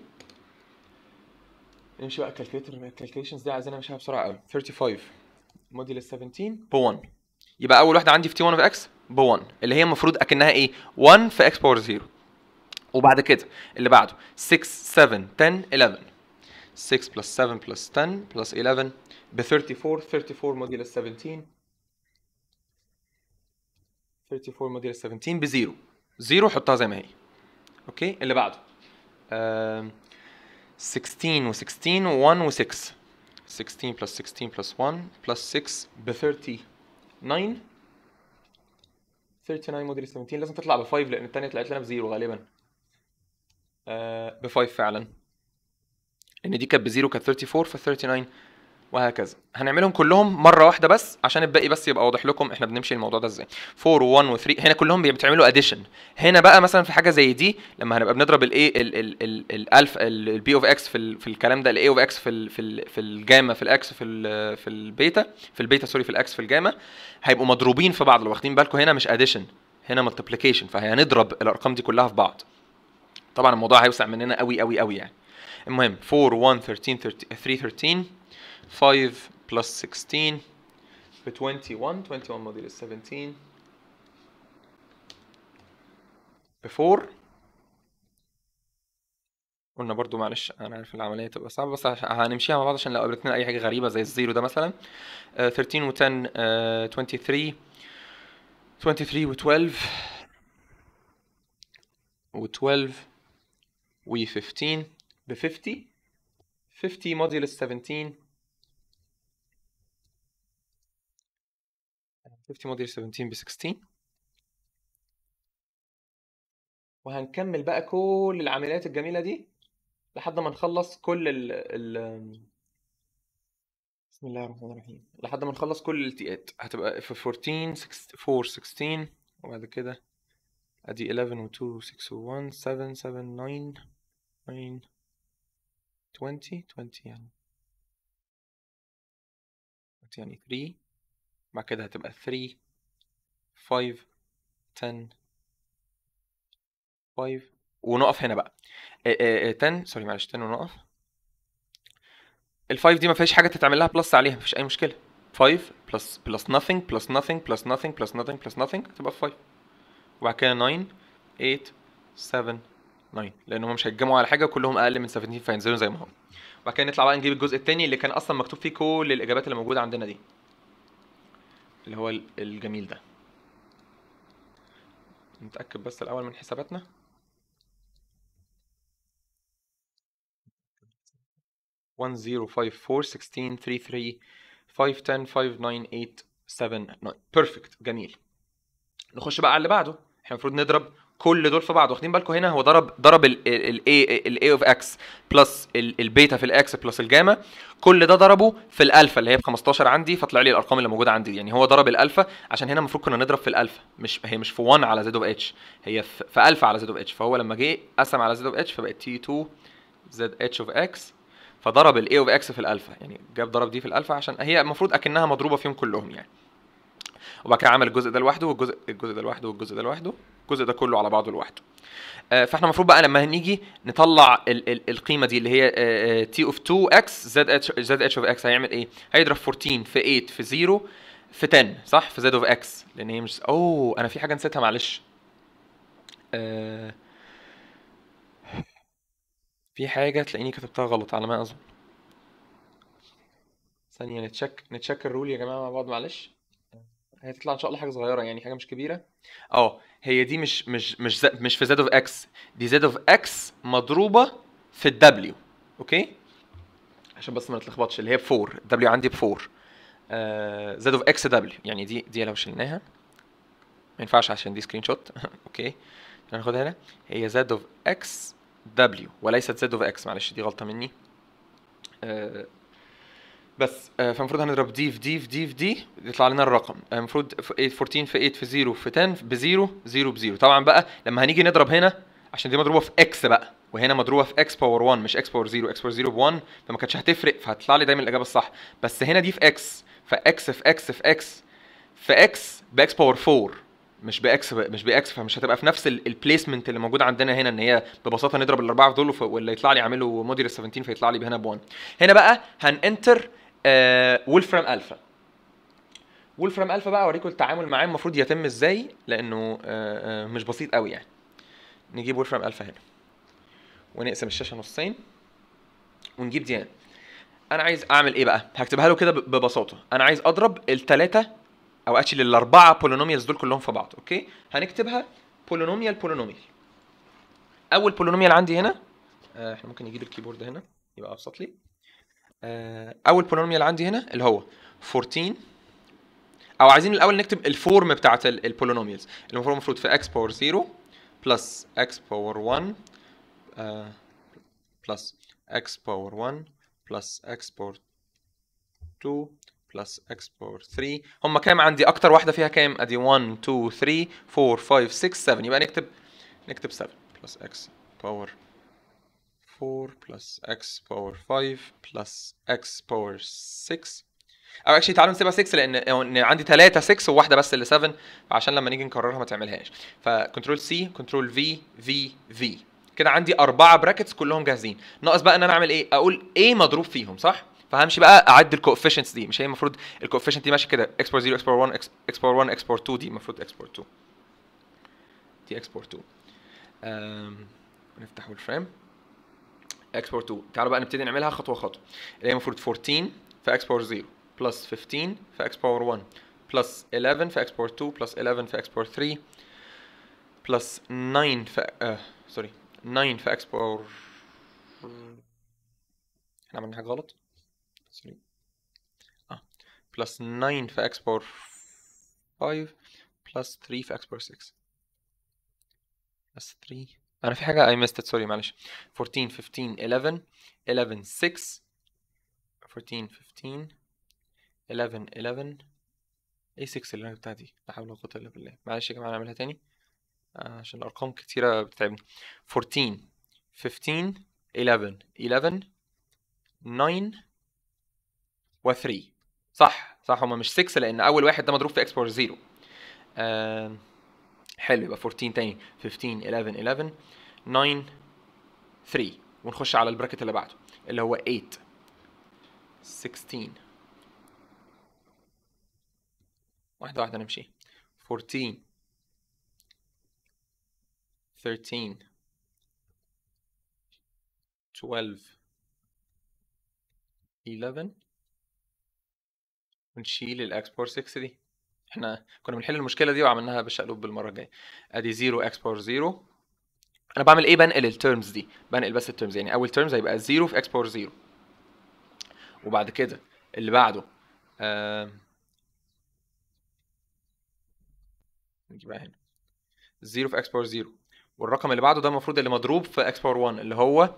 نمشي بقى الكالكليتر الكالكيشنز دي عايزينها مش بسرعه قوي 35 موديل 17 ب 1 يبقى اول واحده عندي في تي 1 في اكس ب 1 اللي هي المفروض اكنها ايه 1 في اكس باور 0 وبعد كده اللي بعده 6 7 10 11 6 بلس 7 بلس 10 بلس 11 ب 34 34 موديلس 17 34 موديلس 17 ب 0 0 حطها زي ما هي اوكي اللي بعده uh, 16 و16 و1 و6 16 بلس 16 بلس 1 بلس 6 ب 30 9 39 مدري 17 لازم تطلع ب 5 لان الثانيه طلعت لنا ب 0 غالبا آه ب 5 فعلا ان يعني دي كانت ب 0 كانت 34 ف 39 وهكذا هنعملهم كلهم مره واحده بس عشان الباقي بس يبقى واضح لكم احنا بنمشي الموضوع ده ازاي 4 و1 و3 هنا كلهم بيتعملوا اديشن هنا بقى مثلا في حاجه زي دي لما هنبقى بنضرب الاي الالف البي اوف اكس في, في الكلام ده الاي اوف اكس في ال في, ال في الجاما في الاكس في ال في البيتا في البيتا سوري في الاكس في الجاما هيبقوا مضروبين في بعض لو واخدين بالكم هنا مش اديشن هنا ملتيبيكيشن فهنضرب الارقام دي كلها في بعض طبعا الموضوع هيوسع مننا قوي قوي قوي يعني المهم 4 1 13 3 13 5 16 ب 21 21 موديل 17 ب 4 قلنا برضو معلش انا عارف العمليه تبقى صعبه بس هنمشيها مع بعض عشان لو قابلتنا اي حاجه غريبه زي الزيرو ده مثلا uh, 13 و10 uh, 23 23 و12 و12 و15 ب 50 50 موديل 17 50 موديل 17 ب 16 وهنكمل بقى كل العمليات الجميله دي لحد ما نخلص كل ال ال بسم الله الرحمن الرحيم لحد ما نخلص كل التيات هتبقى اف 14 4 16 وبعد كده ادي 11 و 2 6 و 1 7 7 9 9 20 20 يعني 20 يعني 3 مع كده هتبقى 3 5 10 5 ونقف هنا بقى 10 آه، سوري آه، آه، معلش 10 ونقف ال5 دي ما فيهاش حاجه تتعمل لها بلس عليها ما فيش اي مشكله 5 بلس بلس nothing بلس nothing بلس nothing بلس nothing بلس nothing هتبقى 5 وبعد كده 9 8 7 9 لان هم مش هيتجمعوا على حاجه كلهم اقل من 17 فهينزلوا زي ما هم وبعد كده نطلع بقى نجيب الجزء الثاني اللي كان اصلا مكتوب فيه كل الاجابات اللي موجوده عندنا دي اللي هو الجميل ده نتأكد بس الأول من حساباتنا one zero five four sixteen three three five ten five nine eight seven nine perfect جميل نخش بقى على اللي بعده احنا المفروض نضرب كل دول في بعض واخدين بالكم هنا هو ضرب ضرب الاي الاي اوف اكس بلس البيتا في الاكس بلس الجاما كل ده ضربه في الالفا اللي هي ب 15 عندي فطلع لي الارقام اللي موجوده عندي يعني هو ضرب الالفا عشان هنا المفروض كنا نضرب في الالفا مش هي مش في 1 على زد اوف اتش هي في الفا على زد اوف اتش فهو لما جه قسم على زد اوف اتش فبقت تي 2 زد اتش اوف اكس فضرب الاي اوف اكس في الالفا يعني جاب ضرب دي في الالفا عشان هي المفروض اكنها مضروبه فيهم كلهم يعني وبعد كده عمل الجزء ده لوحده والجزء الجزء ده لوحده والجزء ده لوحده الجزء ده كله على بعضه لوحده آه، فاحنا المفروض بقى لما هنيجي نطلع ال ال القيمه دي اللي هي تي اوف 2 اكس زد اتش زد اتش اوف اكس هيعمل ايه؟ هيضرب 14 في 8 في 0 في 10 صح؟ في زد اوف اكس لان هي مش اوه انا في حاجه نسيتها معلش. آه، في حاجه تلاقيني كتبتها غلط على ما اظن. ثانيه نتشك نتشك الرول يا جماعه مع بعض معلش. هي تطلع ان شاء الله حاجه صغيره يعني حاجه مش كبيره اه هي دي مش مش مش مش في زد اوف اكس دي زد اوف اكس مضروبه في الدبليو اوكي عشان بس ما نتلخبطش اللي هي ب 4 دبليو عندي ب 4 زد اوف اكس دبليو يعني دي دي لو شلناها ما ينفعش عشان دي سكرين شوت (laughs) اوكي هناخدها هنا هي زد اوف اكس دبليو وليست زد اوف اكس معلش دي غلطه مني آه، بس آه، فالمفروض هنضرب دي في دي في دي في دي يطلع لنا الرقم آه، المفروض 14 في 8 في 0 في 10 ب 0 0 ب 0 طبعا بقى لما هنيجي نضرب هنا عشان دي مضروبه في اكس بقى وهنا مضروبه في اكس باور 1 مش اكس باور 0 اكس باور 0 ب 1 فما كانتش هتفرق فهتطلع لي دايما الاجابه الصح بس هنا دي في اكس فاكس في اكس في اكس في اكس باكس باور 4 مش باكس مش باكس فمش هتبقى في نفس البليسمنت اللي موجود عندنا هنا ان هي ببساطه نضرب الاربعه في دول واللي يطلع لي اعمله موديل 17 فيطلع لي هنا ب 1 هنا بقى هننتر آه، ولفرام الفا ولفرام الفا بقى اوريكم التعامل معاه المفروض يتم ازاي لانه آه, آه، مش بسيط قوي يعني نجيب ولفرام الفا هنا ونقسم الشاشه نصين ونجيب دي هنا انا عايز اعمل ايه بقى هكتبها له كده ببساطه انا عايز اضرب الثلاثه او اكشلي الاربعه بولينوميالز دول كلهم في بعض اوكي هنكتبها بولينوميال بولينوميال اول بولينوميال عندي هنا آه احنا ممكن نجيب الكيبورد هنا يبقى ابسط لي آه، اول بولينوميال عندي هنا اللي هو 14 او عايزين الاول نكتب الفورم بتاعه البولينوميالز المفروض المفروض في x باور 0 بلس x باور 1 بلس x باور 1 بلس x باور 2 بلس x باور 3 هم كام عندي اكتر واحده فيها كام ادي 1 2 3 4 5 6 7 يبقى نكتب نكتب 7 بلس x باور 4 plus x power 5 plus x power 6 او اكشلي تعالوا نسيبها 6 لان عندي 3 6 وواحده بس اللي 7 عشان لما نيجي نكررها ما تعملهاش فكنترول سي كنترول في في في كده عندي اربعه براكتس كلهم جاهزين ناقص بقى ان انا اعمل ايه اقول ايه مضروب فيهم صح فهمشي بقى اعد الكوفيشنتس دي مش هي المفروض الكوفيشنت دي ماشيه كده اكسبور 0 اكسبور 1 اكسبور 1 اكسبور 2 دي المفروض اكسبور 2 دي اكسبور 2 نفتحوا الفريم اكسبورت 2 تعالوا بقى نبتدي نعملها خطوه خطوه اللي هي المفروض 14 في اكس باور 0 بلس 15 في اكس باور 1 بلس 11 في اكس باور 2 بلس 11 في اكس باور 3 بلس 9 في آه سوري 9 في اكس باور احنا عملنا حاجه غلط سوري اه بلس 9 في اكس باور 5 بلس 3 في اكس باور 6 بلس 3 انا في حاجه اي ميست سوري معلش 14 15 11 11 6 14 15 11 11 اي 6 اللي انا بتاعتي لا حول ولا قوه الا بالله معلش يا جماعه نعملها تاني آه، عشان الارقام كتيره بتتعبني 14 15 11 11 9 و 3 صح صح هما مش 6 لان اول واحد ده مضروب في اكس باور 0 حلو يبقى 14 تاني 15 11 11 9 3 ونخش على البراكت اللي بعده اللي هو 8 16 واحدة واحدة نمشي 14 13 12 11 ونشيل الاكس 6 دي احنا كنا بنحل المشكله دي وعملناها بالشقلوب بالمره الجايه ادي 0 اكس باور 0 انا بعمل ايه بنقل الترمز دي بنقل بس الترمز يعني اول ترمز هيبقى 0 في اكس باور 0 وبعد كده اللي بعده آه بقى هنا 0 في اكس باور 0 والرقم اللي بعده ده المفروض اللي مضروب في اكس باور 1 اللي هو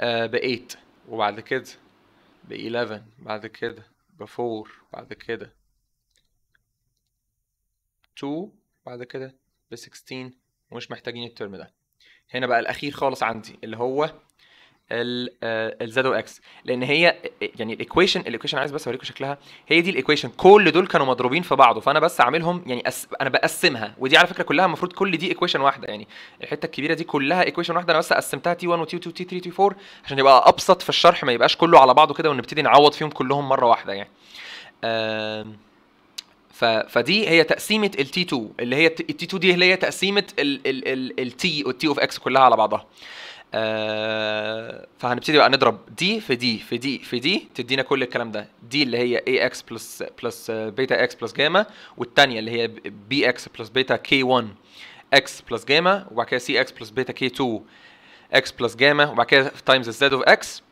آه ب 8 وبعد كده ب 11 بعد كده ب 4 بعد كده 2 بعد كده ب 16 ومش محتاجين الترم ده هنا بقى الاخير خالص عندي اللي هو الزد آه، اكس لان هي آه، يعني الايكويشن الايكويشن عايز بس اوريكم شكلها هي دي الايكويشن كل دول كانوا مضروبين في بعضه فانا بس عاملهم يعني أس... انا بقسمها ودي على فكره كلها المفروض كل دي ايكويشن واحده يعني الحته الكبيره دي كلها ايكويشن واحده انا بس قسمتها تي 1 وتي 2 تي 3 تي 4 عشان يبقى ابسط في الشرح ما يبقاش كله على بعضه كده ونبتدي نعوض فيهم كلهم مره واحده يعني أم... ف... فدي هي تقسيمه التي 2 اللي هي التي 2 دي اللي هي تقسيمه التي والتي اوف اكس كلها على بعضها آه فهنبتدي بقى نضرب دي في دي في دي في دي تدينا كل الكلام ده دي اللي هي اي اكس بلس بلس بيتا اكس بلس جاما والثانيه اللي هي بي اكس بلس بيتا كي 1 اكس بلس جاما وبعد كده سي اكس بلس بيتا كي 2 اكس بلس جاما وبعد كده تايمز الزد اوف اكس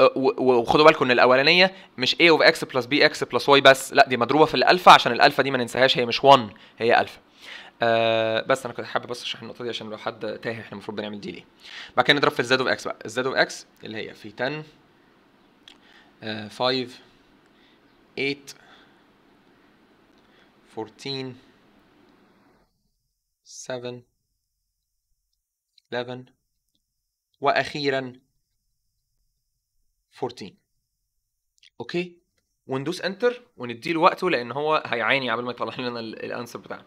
أه، وخدوا بالكم ان الاولانيه مش a اوف x بلس b x بلس y بس لا دي مضروبه في الالفا عشان الالفا دي ما ننساهاش هي مش 1 هي الفا آه بس انا كنت حابب بس اشرح النقطه دي عشان لو حد تاه احنا المفروض بنعمل دي ليه بعد كده نضرب في الزد اوف اكس بقى الزد اوف اكس اللي هي في 10 5 8 14 7 11 واخيرا 14 اوكي وندوس انتر ونديله وقته لان هو هيعاني قبل ما يطلع لنا الانسر بتاعنا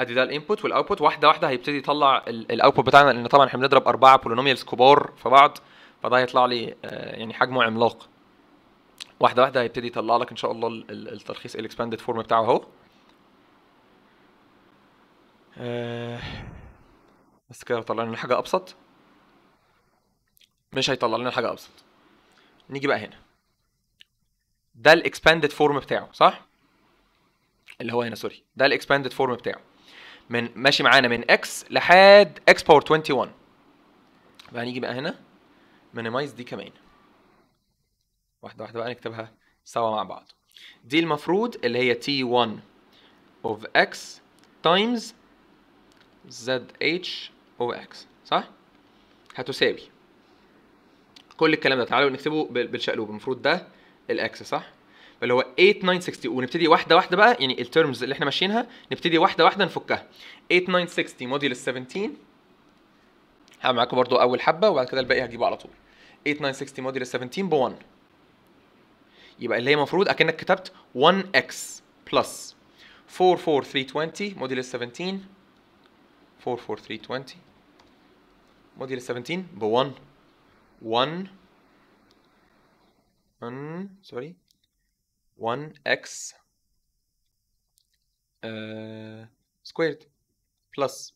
ادي ده الانبوت والاوتبوت واحده واحده هيبتدي يطلع الاوتبوت بتاعنا لان طبعا احنا بنضرب اربعه بولينوميالز كبار في بعض فده هيطلع لي آه، يعني حجمه عملاق واحده واحده هيبتدي يطلع لك ان شاء الله الترخيص الاكسباندد فورم بتاعه اهو آه، بس كده طلع لنا حاجه ابسط مش هيطلع لنا حاجه ابسط نيجي بقى هنا ده الاكسباندد فورم بتاعه صح اللي هو هنا سوري ده الاكسباندد فورم بتاعه من ماشي معانا من اكس لحد اكس باور 21 بقى نيجي بقى هنا مينيمايز دي كمان واحده واحده بقى نكتبها سوا مع بعض دي المفروض اللي هي t1 of x times zh of x صح هتساوي كل الكلام ده تعالوا نكتبه بالشقلوب المفروض ده الاكس صح فاللي هو 8960 ونبتدي واحده واحده بقى يعني الترمز اللي احنا ماشيينها نبتدي واحده واحده نفكها 8960 موديل 17 هعمل معاكم برده اول حبه وبعد كده الباقي هجيبه على طول 8960 موديل 17 ب 1 يبقى اللي هي المفروض اكنك كتبت 1x بلس 44320 موديل 17 44320 موديل 17 ب 1 1 1 sorry 1 x uh, squared plus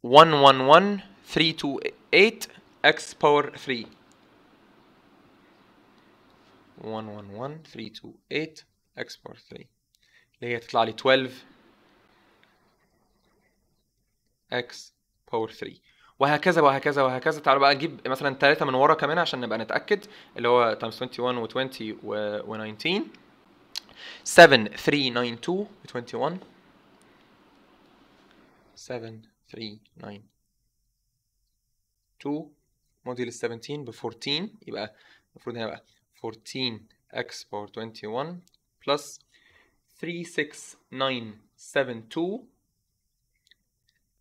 111328 x power 3 111328 x power 3 اللي هي تطلع لي 12 x power 3 وهكذا وهكذا وهكذا تعالوا بقى نجيب مثلا ثلاثه من ورا كمان عشان نبقى نتاكد اللي هو تايمز 21 و20 و19 7 3 9 2 21 7 3 9 2 موديل 17 ب 14 يبقى المفروض هنا بقى 14 x باور 21 بلس 36972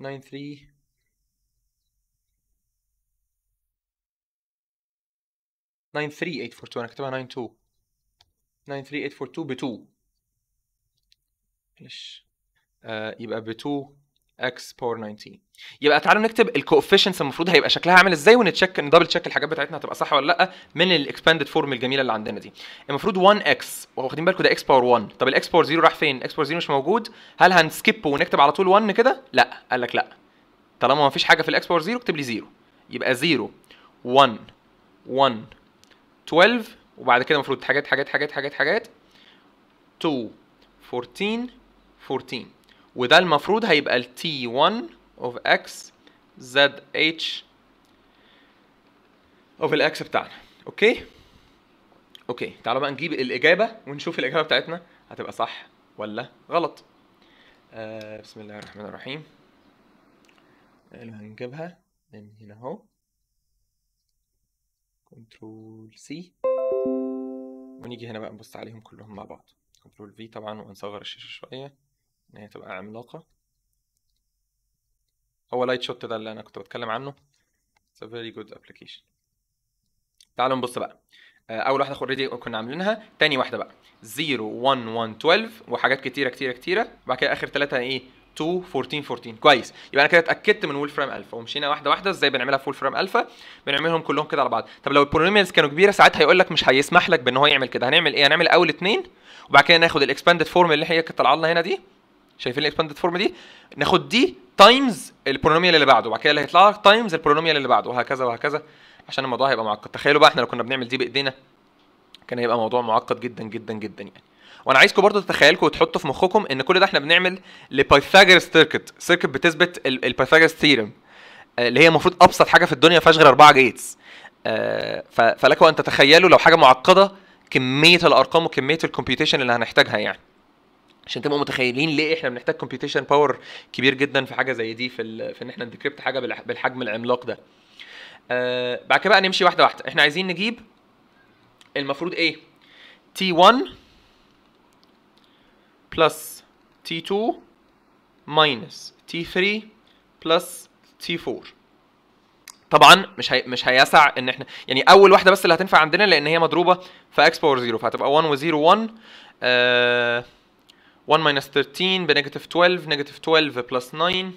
93842 انا كتبها 92 93842 ب 2 معلش آه يبقى ب 2 x باور 19 يبقى تعالوا نكتب الكوفيشنتس المفروض هيبقى شكلها عامل ازاي ان ندبل تشيك الحاجات بتاعتنا هتبقى صح ولا لا من الاكسباندد فورم الجميله اللي عندنا دي المفروض 1 اكس واخدين بالكم ده اكس باور 1 طب الاكس باور 0 راح فين الاكس باور 0 مش موجود هل هنسكيب ونكتب على طول 1 كده لا قال لك لا طالما ما فيش حاجه في الاكس باور 0 اكتب لي 0 يبقى 0 1 1 12 وبعد كده المفروض حاجات حاجات حاجات حاجات حاجات 2 14 14 وده المفروض هيبقى ال T1 of x ZH of X بتاعنا اوكي اوكي تعالوا بقى نجيب الاجابه ونشوف الاجابه بتاعتنا هتبقى صح ولا غلط آه بسم الله الرحمن الرحيم اللي هنجيبها من هنا اهو كنترول سي ونيجي هنا بقى نبص عليهم كلهم مع بعض كنترول في طبعا وهنصغر الشاشه شويه ان هي تبقى عملاقه هو لايت شوت ده اللي انا كنت بتكلم عنه It's a very good application تعالوا نبص بقى آه، اول واحده اوريدي كنا عاملينها تاني واحده بقى 0 1 1 12 وحاجات كتيره كتيره كتيره وبعد كده اخر ثلاثه ايه 2 14 14 كويس يبقى انا كده اتاكدت من وول فريم الفا ومشينا واحده واحده ازاي بنعملها في وول فريم الفا بنعملهم كلهم كده على بعض طب لو البولينوميالز كانوا كبيره ساعتها هيقول لك مش هيسمح لك بان هو يعمل كده هنعمل ايه هنعمل اول اثنين وبعد كده ناخد الاكسباندد فورم اللي هي كانت طالعه لنا هنا دي شايفين الاكسباندد فورم دي ناخد دي تايمز البولينوميال اللي بعده وبعد كده اللي هيطلع لك تايمز البولينوميال اللي بعده وهكذا وهكذا عشان الموضوع هيبقى معقد تخيلوا بقى احنا لو كنا بنعمل دي بايدينا كان هيبقى موضوع معقد جدا جدا جدا يعني وانا عايزكم برضو تتخيلكم وتحطوا في مخكم ان كل ده احنا بنعمل لبايثاغورس سيركت سيركت بتثبت البايثاغورس ثيرم آه، اللي هي المفروض ابسط حاجه في الدنيا ما فيهاش غير اربعه جيتس آه، فلكم ان تتخيلوا لو حاجه معقده كميه الارقام وكميه الكمبيوتيشن اللي هنحتاجها يعني عشان تبقوا متخيلين ليه احنا بنحتاج كومبيوتيشن باور كبير جدا في حاجه زي دي في, في ان احنا نديكريبت حاجه بالحجم العملاق ده آه بعد كده بقى نمشي واحده واحده احنا عايزين نجيب المفروض ايه t1 plus t2 minus t3 plus t4 طبعا مش هي... مش هيسع ان احنا يعني اول واحده بس اللي هتنفع عندنا لان هي مضروبه في x باور 0 فهتبقى 1 و0 1 1 minus 13 negative 12 negative 12 plus 9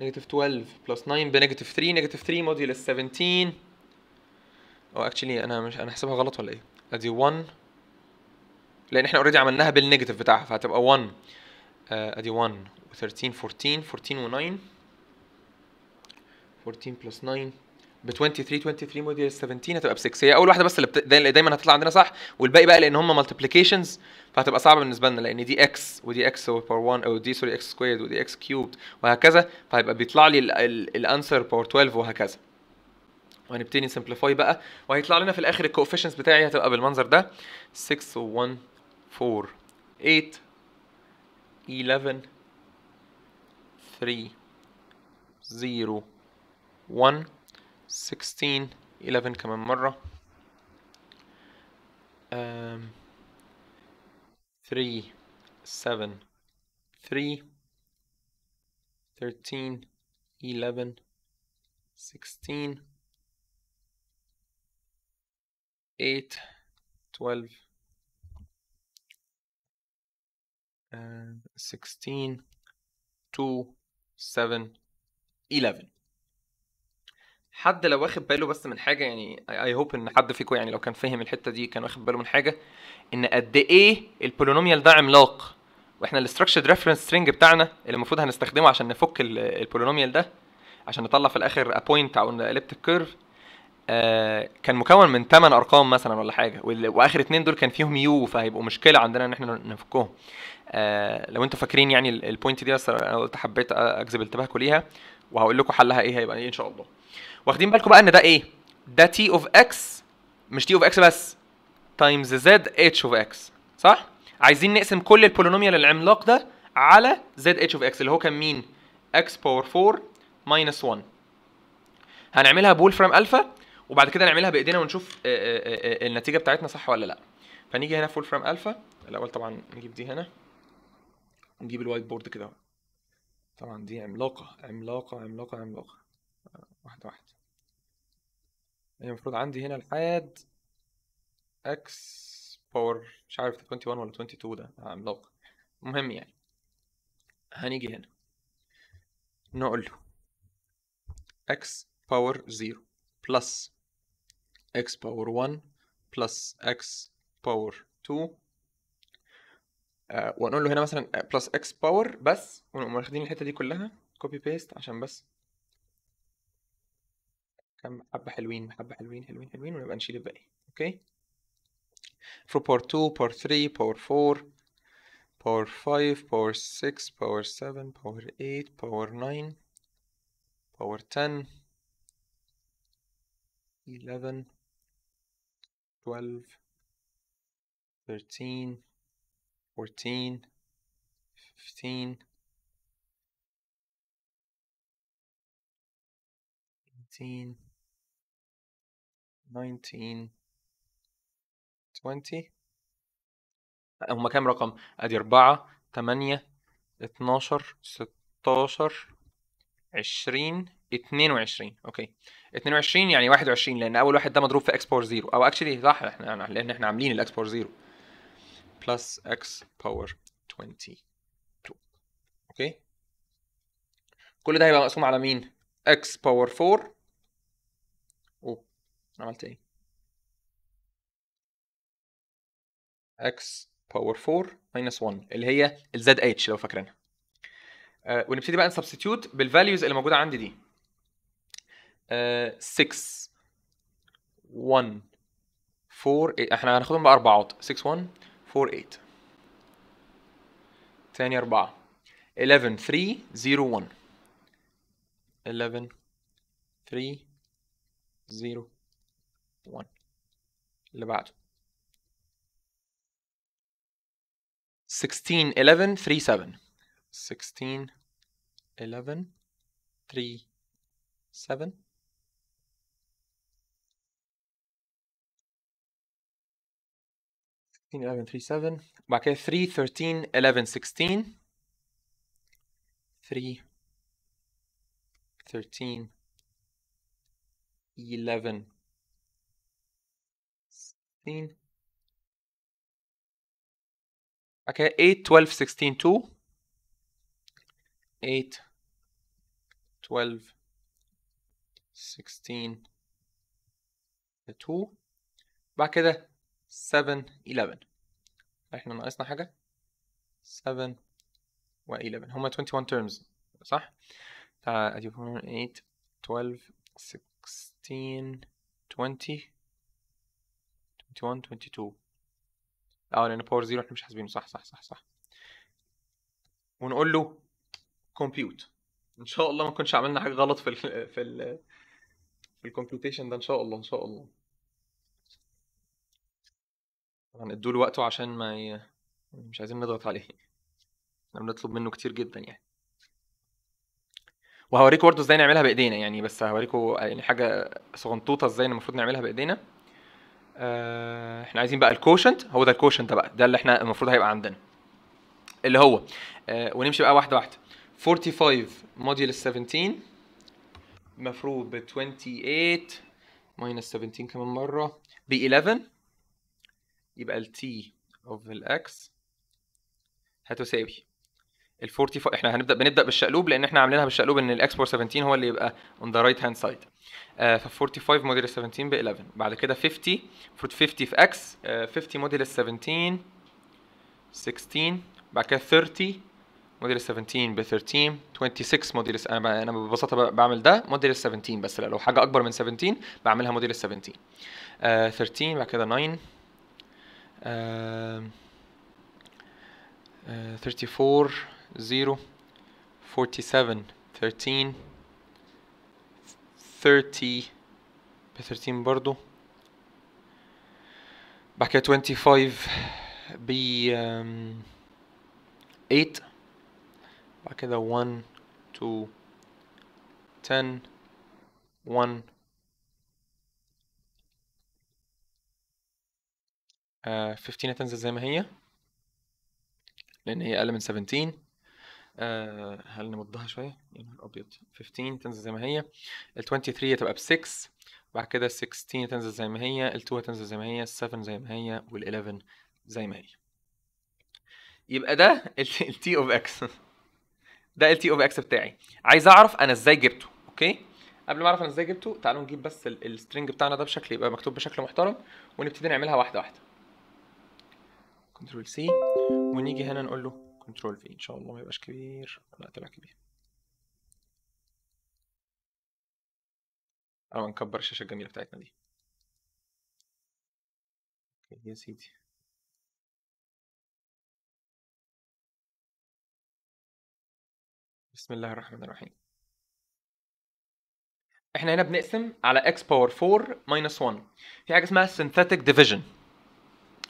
negative 12 plus 9 ب negative 3 negative 3 modulus 17 او actually انا مش انا حسبها غلط ولا ايه ادي 1 لان احنا اوريدي عملناها بالنيجاتيف بتاعها فهتبقى 1 آه، ادي 1 و 13 14 14 و 9 14 plus 9 ب 23 23 موديل 17 هتبقى ب 6 هي اول واحده بس اللي دايما هتطلع عندنا صح والباقي بقى لان هم مالتيبليكيشنز فهتبقى صعبه بالنسبه لنا لان دي اكس ودي اكس باور 1 او دي سوري اكس سكويرد ودي اكس كيوبد وهكذا فهيبقى بيطلع لي الانسر باور 12 وهكذا وهنبتدي نسمبليفاي بقى وهيطلع لنا في الاخر الكوفيشنز بتاعي هتبقى بالمنظر ده 6 1 4 8 11 3 0 1 16 11 كمان مرة um, 3 7 3 13 11 16 8 12 uh, 16 2 7 11 حد لو واخد باله بس من حاجه يعني اي هوب ان حد فيكم يعني لو كان فاهم الحته دي كان واخد باله من حاجه ان قد ايه البولينوميال ده عملاق واحنا الاستراكشر ريفرنس سترينج بتاعنا اللي المفروض هنستخدمه عشان نفك البولينوميال ده عشان نطلع في الاخر ابوينت او الابتيك كيرف آه كان مكون من 8 ارقام مثلا ولا حاجه واخر اثنين دول كان فيهم يو فهيبقوا مشكله عندنا ان احنا نفكهم آه لو انتوا فاكرين يعني البوينت دي بس انا قلت حبيت اجذب انتباهكم ليها وهقول لكم حلها ايه هيبقى ايه ان شاء الله واخدين بالكم بقى ان ده ايه ده تي اوف اكس مش تي اوف اكس بس تايمز زد اتش اوف اكس صح عايزين نقسم كل البولينوميال العملاق ده على زد اتش اوف اكس اللي هو كان مين اكس باور 4 ماينس 1 هنعملها بول فرام الفا وبعد كده نعملها بايدينا ونشوف آه، آه، آه، النتيجه بتاعتنا صح ولا لا فنيجي هنا فول فرام الفا الاول طبعا نجيب دي هنا نجيب الوايت بورد كده طبعا دي عملاقه عملاقه عملاقه عملاقه واحده واحده يعني المفروض عندي هنا الحاد اكس باور مش عارف 21 ولا 22 ده آه، عملاق المهم يعني هنيجي هنا نقول له x باور 0 بلس x باور 1 بلس x باور آه، 2 ونقول له هنا مثلا بلس آه، x باور بس ونقوم واخدين الحته دي كلها كوبي بيست عشان بس كم حبة حلوين حبة حلوين حلوين حلوين ونبقى نشيل الباقي اوكي فرو باور 2 باور 3 باور 4 باور 5 باور 6 باور 7 باور 8 باور 9 باور 10 11 12 13 14 15 18 19 20 هم كام رقم؟ ادي 4 8 12 16 20 22 اوكي 22 يعني 21 لان اول واحد ده مضروب في اكس باور 0 او اكشلي صح احنا لان احنا عاملين الاكس باور 0 بلس اكس باور 22 اوكي كل ده هيبقى مقسوم على مين؟ اكس باور 4 عملت ايه x باور 4 ماينس 1 اللي هي الزد اتش لو فاكرينها أه ونبتدي بقى نسبستيوت بالفاليوز اللي موجوده عندي دي أه 6 1 4 8 احنا هناخدهم باربعات 6 1 4 8 تاني أربعة 11 3 0 1 11 3 0 1 اللي بعده 16 11 3 7 16 11 3 7 16 11 3 7 وبعد كده 3 13 11 16 3 13 11 16 8 12 16 2 8 12 16 2 بعد كده 7 11 طيب، احنا ناقصنا حاجة 7 و 11 هما 21 terms صح؟ تعال 8 12 16 20 21 22 اه لان باور زيرو احنا مش حاسبينه صح صح صح صح ونقول له كومبيوت ان شاء الله ما نكونش عملنا حاجه غلط في الـ في الـ في الكمبيوتيشن ده ان شاء الله ان شاء الله له وقته عشان ما ي... مش عايزين نضغط عليه احنا بنطلب منه كتير جدا يعني وهوريكم برضه ازاي نعملها بايدينا يعني بس هوريكم يعني حاجه صغنطوطه ازاي المفروض نعملها بايدينا آه، احنا عايزين بقى الكوشنت هو ده الكوشنت ده بقى ده اللي احنا المفروض هيبقى عندنا اللي هو آه، ونمشي بقى واحده واحده 45 موديل 17 مفروض ب 28 ماينس 17 كمان مره ب 11 يبقى ال t of ال x هتساوي ال 45 احنا هنبدا بنبدا بالشقلوب لان احنا عاملينها بالشقلوب ان الاكس الاكسبور 17 هو اللي يبقى اون ذا رايت هاند سايد ف 45 موديل 17 ب 11 بعد كده 50 المفروض 50 في اكس uh, 50 موديل 17 16 بعد كده 30 موديل 17 ب 13 26 موديل انا انا ببساطه بعمل ده موديل 17 بس لو حاجه اكبر من 17 بعملها موديل 17 uh, 13 بعد كده 9 uh, آه 34 zero, forty-seven, thirteen, thirty, بثلاثين برضو بعد كده twenty-five, ب 8 بعد كده two, ten, one. Uh, 15 هتنزل زي ما هي لان هي اقل من 17 آه هل نمضها شويه يا نهار ابيض 15 تنزل زي ما هي ال 23 هتبقى ب 6 بعد كده 16 تنزل زي ما هي ال 2 هتنزل زي ما هي ال 7 زي ما هي وال 11 زي ما هي يبقى ده (laughs) T of X ده T of X بتاعي عايز اعرف انا ازاي جبته اوكي قبل ما اعرف انا ازاي جبته تعالوا نجيب بس السترنج بتاعنا ده بشكل يبقى مكتوب بشكل محترم ونبتدي نعملها واحده واحده Ctrl C ونيجي هنا نقول له كنترول في ان شاء الله ما يبقاش كبير لا طلع كبير او نكبر الشاشه الجميله بتاعتنا دي اوكي يا سيدي بسم الله الرحمن الرحيم احنا هنا بنقسم على x باور 4 ماينس 1 في حاجه اسمها synthetic division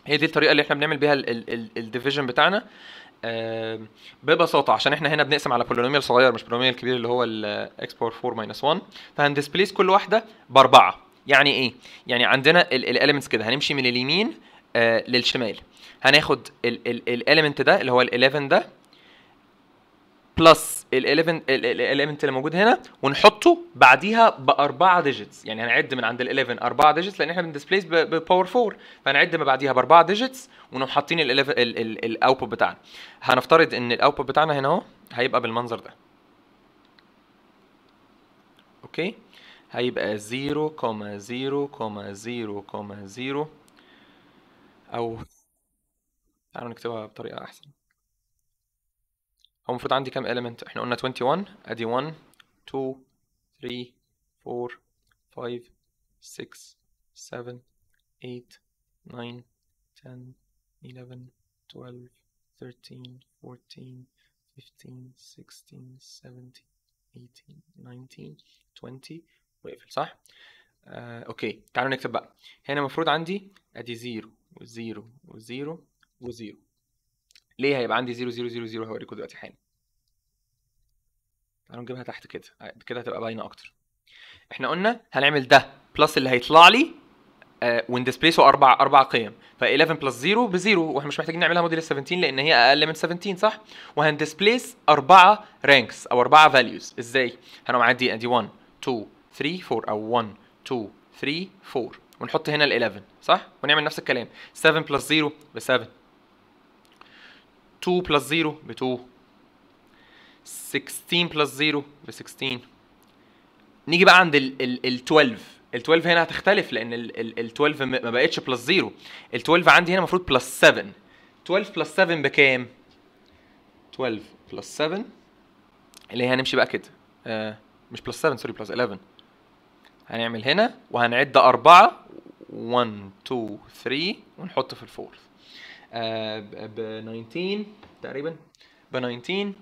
هي دي الطريقه اللي احنا بنعمل بيها الديفيجن بتاعنا ببساطه عشان احنا هنا بنقسم على بولينوميال صغير مش بولينوميال كبير اللي هو الاكس باور 4 ماينس 1 فهندسبليس كل واحده باربعه يعني ايه؟ يعني عندنا الاليمنتس كده هنمشي من اليمين آه، للشمال هناخد الاليمنت ده اللي هو ال11 ده بلس ال 11 الاليمنت اللي موجود هنا ونحطه بعديها باربعه ديجيتس يعني هنعد من عند ال11 اربعه ديجيتس لان احنا بنديسبليس بباور 4 فهنعد ما بعديها باربعه ديجيتس ونقوم حاطين ال 11 الاوتبوت بتاعنا هنفترض ان الاوتبوت بتاعنا هنا اهو هيبقى بالمنظر ده اوكي هيبقى 0,0,0,0 او تعالوا نكتبها بطريقه احسن هو المفروض عندي كام element احنا قلنا 21 ادي 1 2 3 4 5 6 7 8 9 10 11 12 13 14 15 16 17 18 19 20 واقفل صح؟ آه، اوكي تعالوا نكتب بقى هنا المفروض عندي ادي 0 و0 و0 و0 ليه هيبقى عندي 0 0 0 0 هوريكم دلوقتي حالا تعالوا نجيبها تحت كده آه، كده هتبقى باينه اكتر احنا قلنا هنعمل ده بلس اللي هيطلع لي وندسبليسه آه، اربع اربع قيم ف 11 بلس 0 0 واحنا مش محتاجين نعملها موديل 17 لان هي اقل من 17 صح وهندسبليس اربعه رانكس او اربعه فاليوز ازاي هنقوم عادي ادي 1 2 3 4 او 1 2 3 4 ونحط هنا ال 11 صح ونعمل نفس الكلام 7 بلس 0 ب 7 2 plus 0 ب 2 16 plus 0 ب 16 نيجي بقى عند ال ال ال 12 ال 12 هنا هتختلف لان ال ال 12 ما بقتش plus 0 ال 12 عندي هنا المفروض plus 7 12 plus 7 بكام 12 plus 7 اللي هي هنمشي بقى كده آه مش plus 7 سوري plus 11 هنعمل هنا وهنعد 4 1 2 3 ونحط في الفورث آه، ب 19 تقريبا ب 19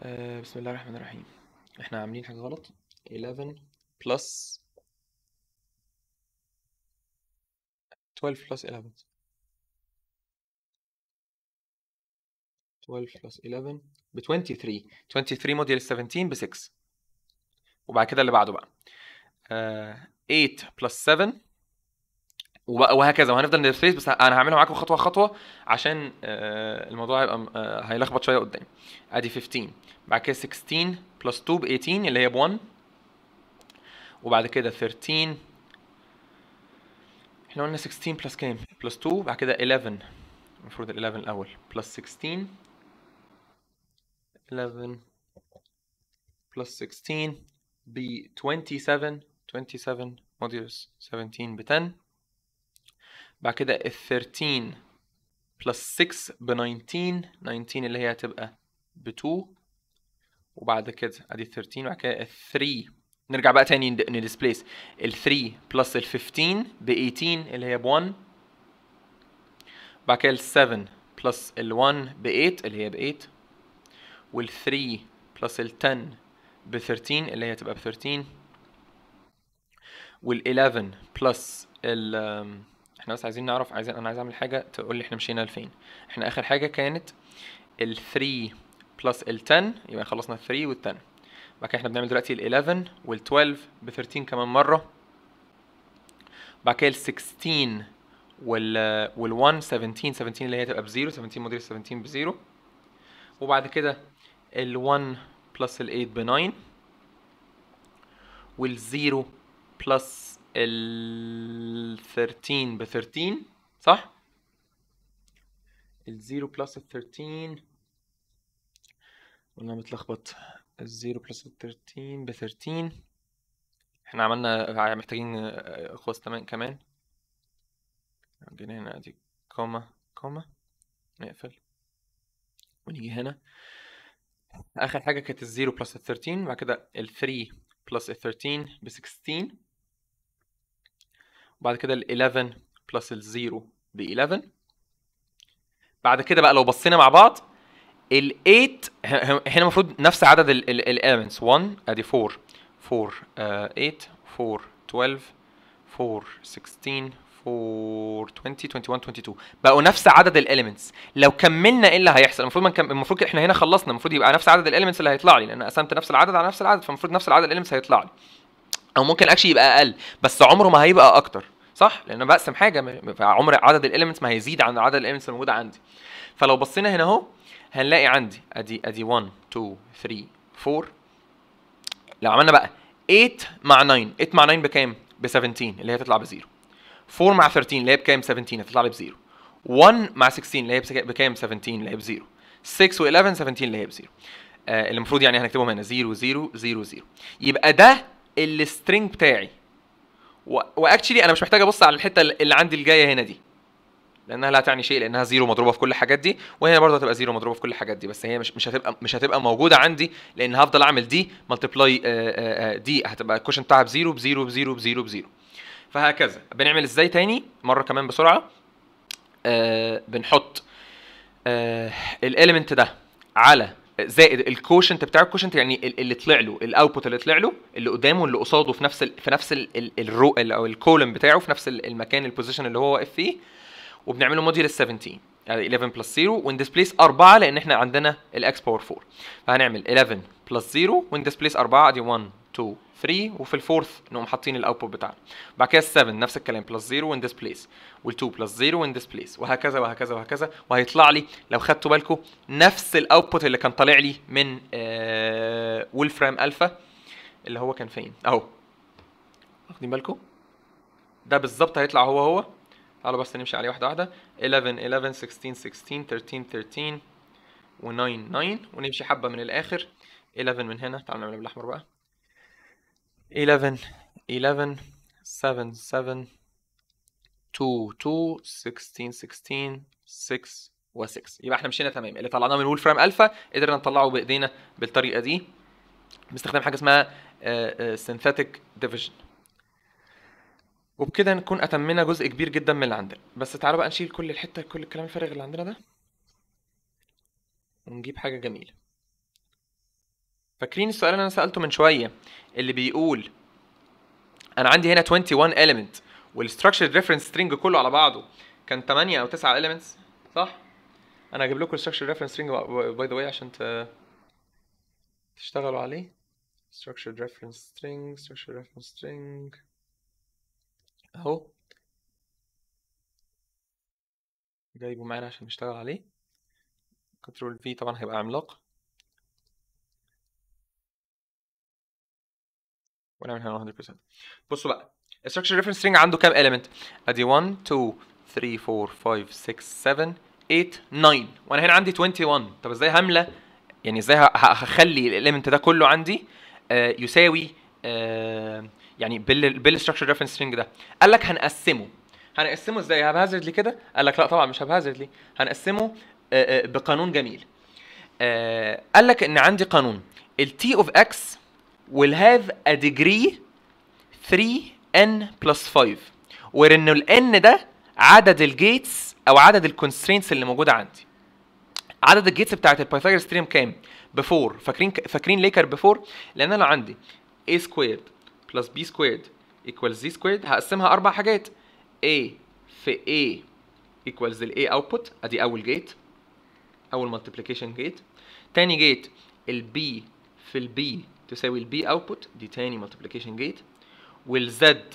آه، بسم الله الرحمن الرحيم احنا عاملين حاجه غلط 11 بلس 12 بلس 11 12 بلس 11 ب 23 23 موديل 17 ب 6 وبعد كده اللي بعده بقى 8 بلس 7 وهكذا وهنفضل ندرس بس انا هعملها معاكم خطوه خطوه عشان آه، الموضوع هيبقى آه، هيلخبط شويه قدام ادي 15 بعد كده 16 بلس 2 ب 18 اللي هي ب 1 وبعد كده 13 احنا قلنا 16 بلس كام بلس 2 بعد كده 11 المفروض ال 11 الاول بلس 16 11 بلس 16 ب 27 27 موديوس 17 ب 10 بعد كده ال 13 بلس 6 ب 19 19 اللي هي هتبقى ب 2 وبعد كده ادي 13 وبعد كده ال 3 نرجع بقى تاني نديسبليس ال 3 بلس ال 15 ب 18 اللي هي ب 1 بعد كده ال 7 بلس ال 1 ب 8 اللي هي ب 8 وال 3 بلس ال 10 ب 13 اللي هي هتبقى ب 13 وال 11 بلس ال احنا بس عايزين نعرف عايزين انا عايز اعمل حاجه تقول لي احنا مشينا لفين احنا اخر حاجه كانت ال 3 بلس ال 10 يبقى خلصنا ال 3 وال 10 بعد كده احنا بنعمل دلوقتي ال 11 وال 12 ب 13 كمان مره بعد كده ال 16 وال وال 1 17 17 اللي هي تبقى بزيرو 17 موديل 17 بزيرو وبعد كده ال 1 بلس ال 8 ب 9 وال 0 بلس ال 13 ب 13 صح؟ ال 0 بلس ال 13 ولا متلخبط ال 0 بلس ال 13 ب 13 احنا عملنا محتاجين اخوص آه، كمان جينا هنا ادي كوما كوما نقفل ونيجي هنا اخر حاجه كانت الزيرو بلس ال 13 بعد كده ال 3 بلس ال 13 ب 16 بعد كده ال 11 بلس ال 0 ب 11 بعد كده بقى لو بصينا مع بعض ال 8 هنا المفروض نفس عدد ال ال elements 1 ادي 4 4 8 4 12 4 16 4 20 21 22 بقوا نفس عدد ال elements لو كملنا ايه اللي هيحصل المفروض منكم... المفروض احنا هنا خلصنا المفروض يبقى نفس عدد ال elements اللي هيطلع لي لان قسمت نفس العدد على نفس العدد فالمفروض نفس العدد elements هيطلع لي او ممكن اكشلي يبقى اقل بس عمره ما هيبقى اكتر صح لان انا بقسم حاجه فعمر عدد الاليمنتس ما هيزيد عن عدد الاليمنتس الموجوده عندي فلو بصينا هنا اهو هنلاقي عندي ادي ادي 1 2 3 4 لو عملنا بقى 8 مع 9 8 مع 9 بكام ب 17 اللي هي تطلع بزيرو 4 مع 13 اللي هي بكام 17 هتطلع لي بزيرو 1 مع 16 اللي هي بكام 17 اللي هي بزيرو 6 و11 17 اللي هي بزيرو آه المفروض يعني هنكتبهم هنا 0 0 0 0 يبقى ده السترنج بتاعي واكشلي انا مش محتاج ابص على الحته اللي عندي الجايه هنا دي لانها لا تعني شيء لانها زيرو مضروبه في كل الحاجات دي وهنا برضه هتبقى زيرو مضروبه في كل الحاجات دي بس هي مش مش هتبقى مش هتبقى موجوده عندي لان هفضل اعمل دي ملتبلاي دي هتبقى الكوشن بتاعها بزيرو بزيرو بزيرو بزيرو بزيرو فهكذا بنعمل ازاي تاني مره كمان بسرعه آه بنحط آه الاليمنت ده على زائد الكوشنت بتاع الكوشنت يعني اللي طلع له الاوتبوت اللي طلع له اللي قدامه اللي قصاده في نفس ال في نفس ال الرو او الكولم بتاعه في نفس المكان البوزيشن اللي هو واقف فيه وبنعمله موديل 17 يعني 11 بلس 0 ونديسبليس 4 لان احنا عندنا الاكس باور 4 فهنعمل 11 بلس 0 ونديسبليس 4 ادي 1 2 3 وفي الفورث نقوم حاطين الاوتبوت بتاعنا بعد كده ال7 نفس الكلام بلس 0 ذس بليس وال2 بلس 0 ذس بليس وهكذا وهكذا وهكذا وهيطلع لي لو خدتوا بالكم نفس الاوتبوت اللي كان طالع لي من آه ولفرام الفا اللي هو كان فين اهو واخدين بالكم ده بالظبط هيطلع هو هو تعالوا بس نمشي عليه واحده واحده 11 11 16 16 13 13 و9 9 ونمشي حبه من الاخر 11 من هنا تعالوا نعملها بالاحمر بقى 11 11 7 7 2 2 16 16 6 و6 يبقى احنا مشينا تمام اللي طلعناه من وول فرام الفا قدرنا نطلعه بايدينا بالطريقه دي باستخدام حاجه اسمها سينثيتك آه، ديفيجن آه، وبكده نكون اتمنا جزء كبير جدا من اللي عندنا بس تعالوا بقى نشيل كل الحته كل الكلام الفارغ اللي عندنا ده ونجيب حاجه جميله فاكرين السؤال اللي انا سالته من شويه اللي بيقول انا عندي هنا 21 element والستراكشرد ريفرنس string كله على بعضه كان 8 او 9 elements صح انا اجيب لكم الستراكشرد ريفرنس string باي ذا واي عشان تشتغلوا عليه structured reference string structured reference string اهو جايبه معانا عشان نشتغل عليه كنترول في طبعا هيبقى عملاق ونعمل هنا 100% بصوا بقى structure reference string عنده كام element ادي 1 2 3 4 5 6 7 8 9 وانا هنا عندي 21 طب ازاي هملى يعني ازاي هخلي الاليمنت ده كله عندي آه يساوي آه يعني بال structure ريفرنس string ده قال لك هنقسمه هنقسمه ازاي لي كده قال لك لا طبعا مش لي هنقسمه آه،, آه بقانون جميل آه، قال لك ان عندي قانون t اوف اكس will have a degree 3n plus 5 where ان ال n ده عدد الجيتس او عدد الكونسترينتس اللي موجوده عندي عدد الجيتس بتاعت البايثاغورس ثيرم كام 4 فاكرين فاكرين ليه كان 4 لان انا لو عندي a squared plus b squared equals z squared هقسمها اربع حاجات a في a equals ال a output ادي اول جيت اول multiplication جيت تاني جيت ال b في ال b تساوي البي اوتبوت دي تاني مالتيبليكيشن جيت والزد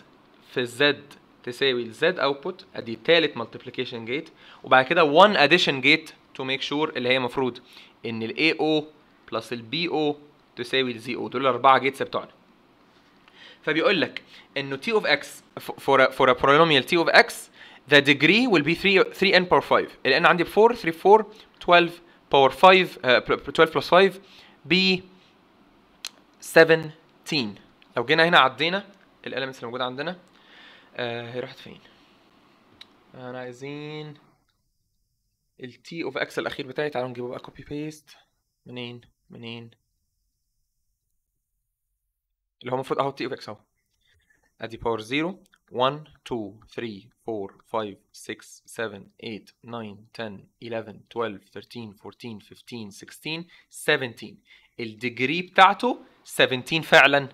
في الزد تساوي الزد اوتبوت ادي تالت مالتيبليكيشن جيت وبعد كده 1 اديشن جيت تو ميك شور اللي هي المفروض ان الاي او بلس البي او تساوي الزي او دول الاربعه جيتس بتوعنا فبيقول لك انه تي اوف اكس فور فور بولينوميال تي اوف اكس the degree will be 3 3 n power 5 لان n عندي ب 4 3 4 12 power 5 uh, 12 plus 5 b 17 لو جينا هنا عدينا الاليمنتس اللي موجوده عندنا آه هي راحت فين انا عايزين التي اوف اكس الاخير بتاعي تعالوا نجيبه بقى كوبي بيست منين منين اللي هو المفروض اهو تي اوف اكس اهو ادي باور 0 1 2 3 4 5 6 7 8 9 10 11 12 13 14 15 16 17 الديجري بتاعته 17 فعلا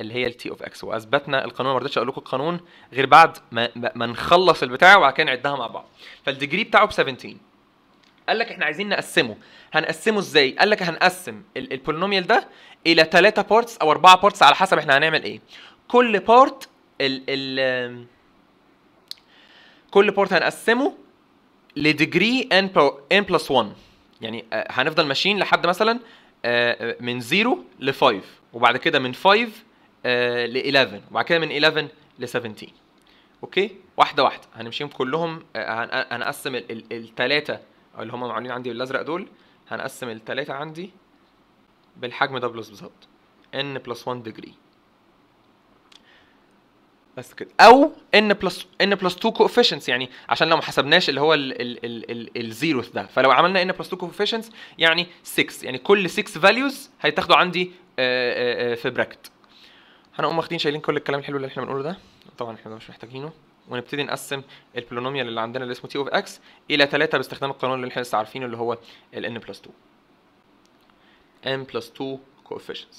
اللي هي التي اوف اكس واثبتنا القانون ما رضيتش اقول لكم القانون غير بعد ما, ما نخلص البتاع وبعد كده نعدها مع بعض فالديجري بتاعه ب 17 قال لك احنا عايزين نقسمه هنقسمه ازاي قال لك هنقسم البولينوميال ده الى 3 بارتس او 4 بارتس على حسب احنا هنعمل ايه كل بارت ال ال كل بارت هنقسمه لديجري ان ان بلس 1 يعني آه، هنفضل ماشيين لحد مثلا آه، آه، من 0 ل 5 وبعد كده من 5 آه، ل 11 وبعد كده من 11 ل 17 اوكي واحده واحده هنمشيهم كلهم آه، هنقسم الثلاثه اللي هم معمولين عندي بالازرق دول هنقسم الثلاثه عندي بالحجم ده بلس بالظبط n بلس 1 ديجري بس كده او n بلس n بلس 2 coefficients يعني عشان لو ما حسبناش اللي هو الزيروث ده فلو عملنا n بلس 2 coefficients يعني 6 يعني كل 6 فاليوز هيتاخدوا عندي آه، آه، آه، في براكت هنقوم واخدين شايلين كل الكلام الحلو اللي احنا بنقوله ده طبعا احنا مش محتاجينه ونبتدي نقسم البولينوميال اللي عندنا اللي اسمه تي اوف اكس الى 3 باستخدام القانون اللي احنا لسه عارفينه اللي هو ال n بلس 2 n بلس 2 coefficients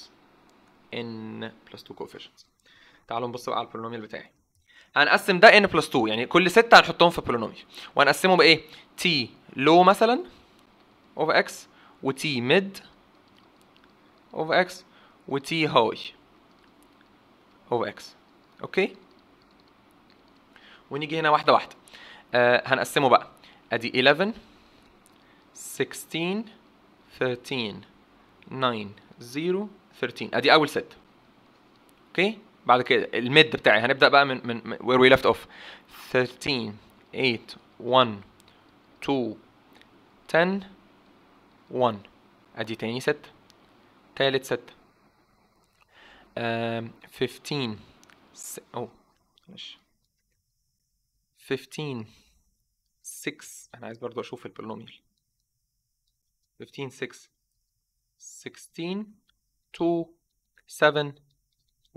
n بلس 2 coefficients تعالوا نبص بقى على البولينوميال بتاعي هنقسم ده n بلس 2 يعني كل 6 هنحطهم في بولينوميال وهنقسمه بايه t لو مثلا اوف اكس وt ميد اوف اكس t هاي اوف اكس اوكي ونيجي هنا واحده واحده آه هنقسمه بقى ادي 11 16 13 9 0 13 ادي اول ست اوكي بعد كده الميد بتاعي هنبدا بقى من من وير وي ليفت اوف 13 8 1 2 10 1 ادي تاني ست تالت ستة فيفتين أو معلش فيفتين سكس أنا عايز برضو أشوف البولينوميال فيفتين سكس سكستين تو سفن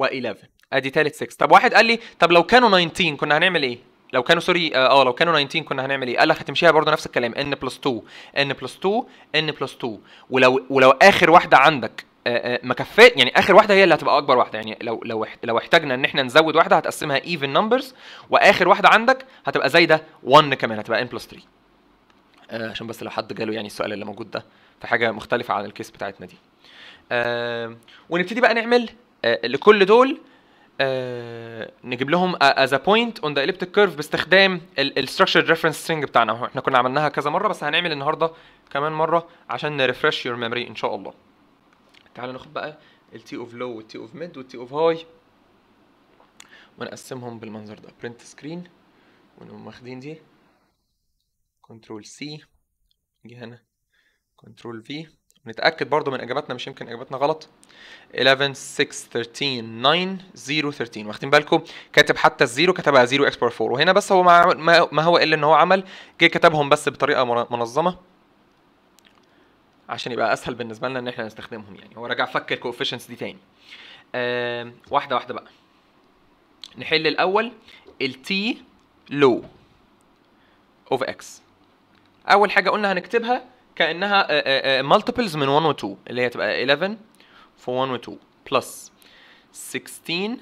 و11 ادي تالت 6 طب واحد قال لي طب لو كانوا 19 كنا هنعمل ايه لو كانوا سوري اه, آه، لو كانوا 19 كنا هنعمل ايه؟ قال لك هتمشيها برضه نفس الكلام ان بلس 2 ان بلس 2 ان بلس 2 ولو ولو اخر واحده عندك آه، آه، ما كفيت يعني اخر واحده هي اللي هتبقى اكبر واحده يعني لو لو لو احتاجنا ان احنا نزود واحده هتقسمها ايفن نمبرز واخر واحده عندك هتبقى زايده 1 كمان هتبقى ان بلس 3 آه عشان بس لو حد جاله يعني السؤال اللي موجود ده في حاجه مختلفه عن الكيس بتاعتنا دي آه ونبتدي بقى نعمل آه لكل دول آه، نجيب لهم از ا بوينت اون ذا اليبتيك كيرف باستخدام الستراكشرد ريفرنس سترينج بتاعنا احنا كنا عملناها كذا مره بس هنعمل النهارده كمان مره عشان نريفرش يور ميموري ان شاء الله تعالوا ناخد بقى التي اوف لو والتي اوف ميد والتي اوف هاي ونقسمهم بالمنظر ده برنت سكرين ونقوم واخدين دي كنترول سي جه هنا كنترول في نتاكد برضو من اجاباتنا مش يمكن اجاباتنا غلط 11 6 13 9 0 13 واخدين بالكم كاتب حتى الزيرو كتبها 0 اكس 4 وهنا بس هو ما هو الا ان هو عمل جه كتبهم بس بطريقه منظمه عشان يبقى اسهل بالنسبه لنا ان احنا نستخدمهم يعني هو رجع فك الكوفيشنتس دي تاني واحده واحده بقى نحل الاول التي لو اوف اكس اول حاجه قلنا هنكتبها كانها مالتيبلز آه، آه، آه، من 1 و 2 اللي هي تبقى 11 في 1 و 2 بلس 16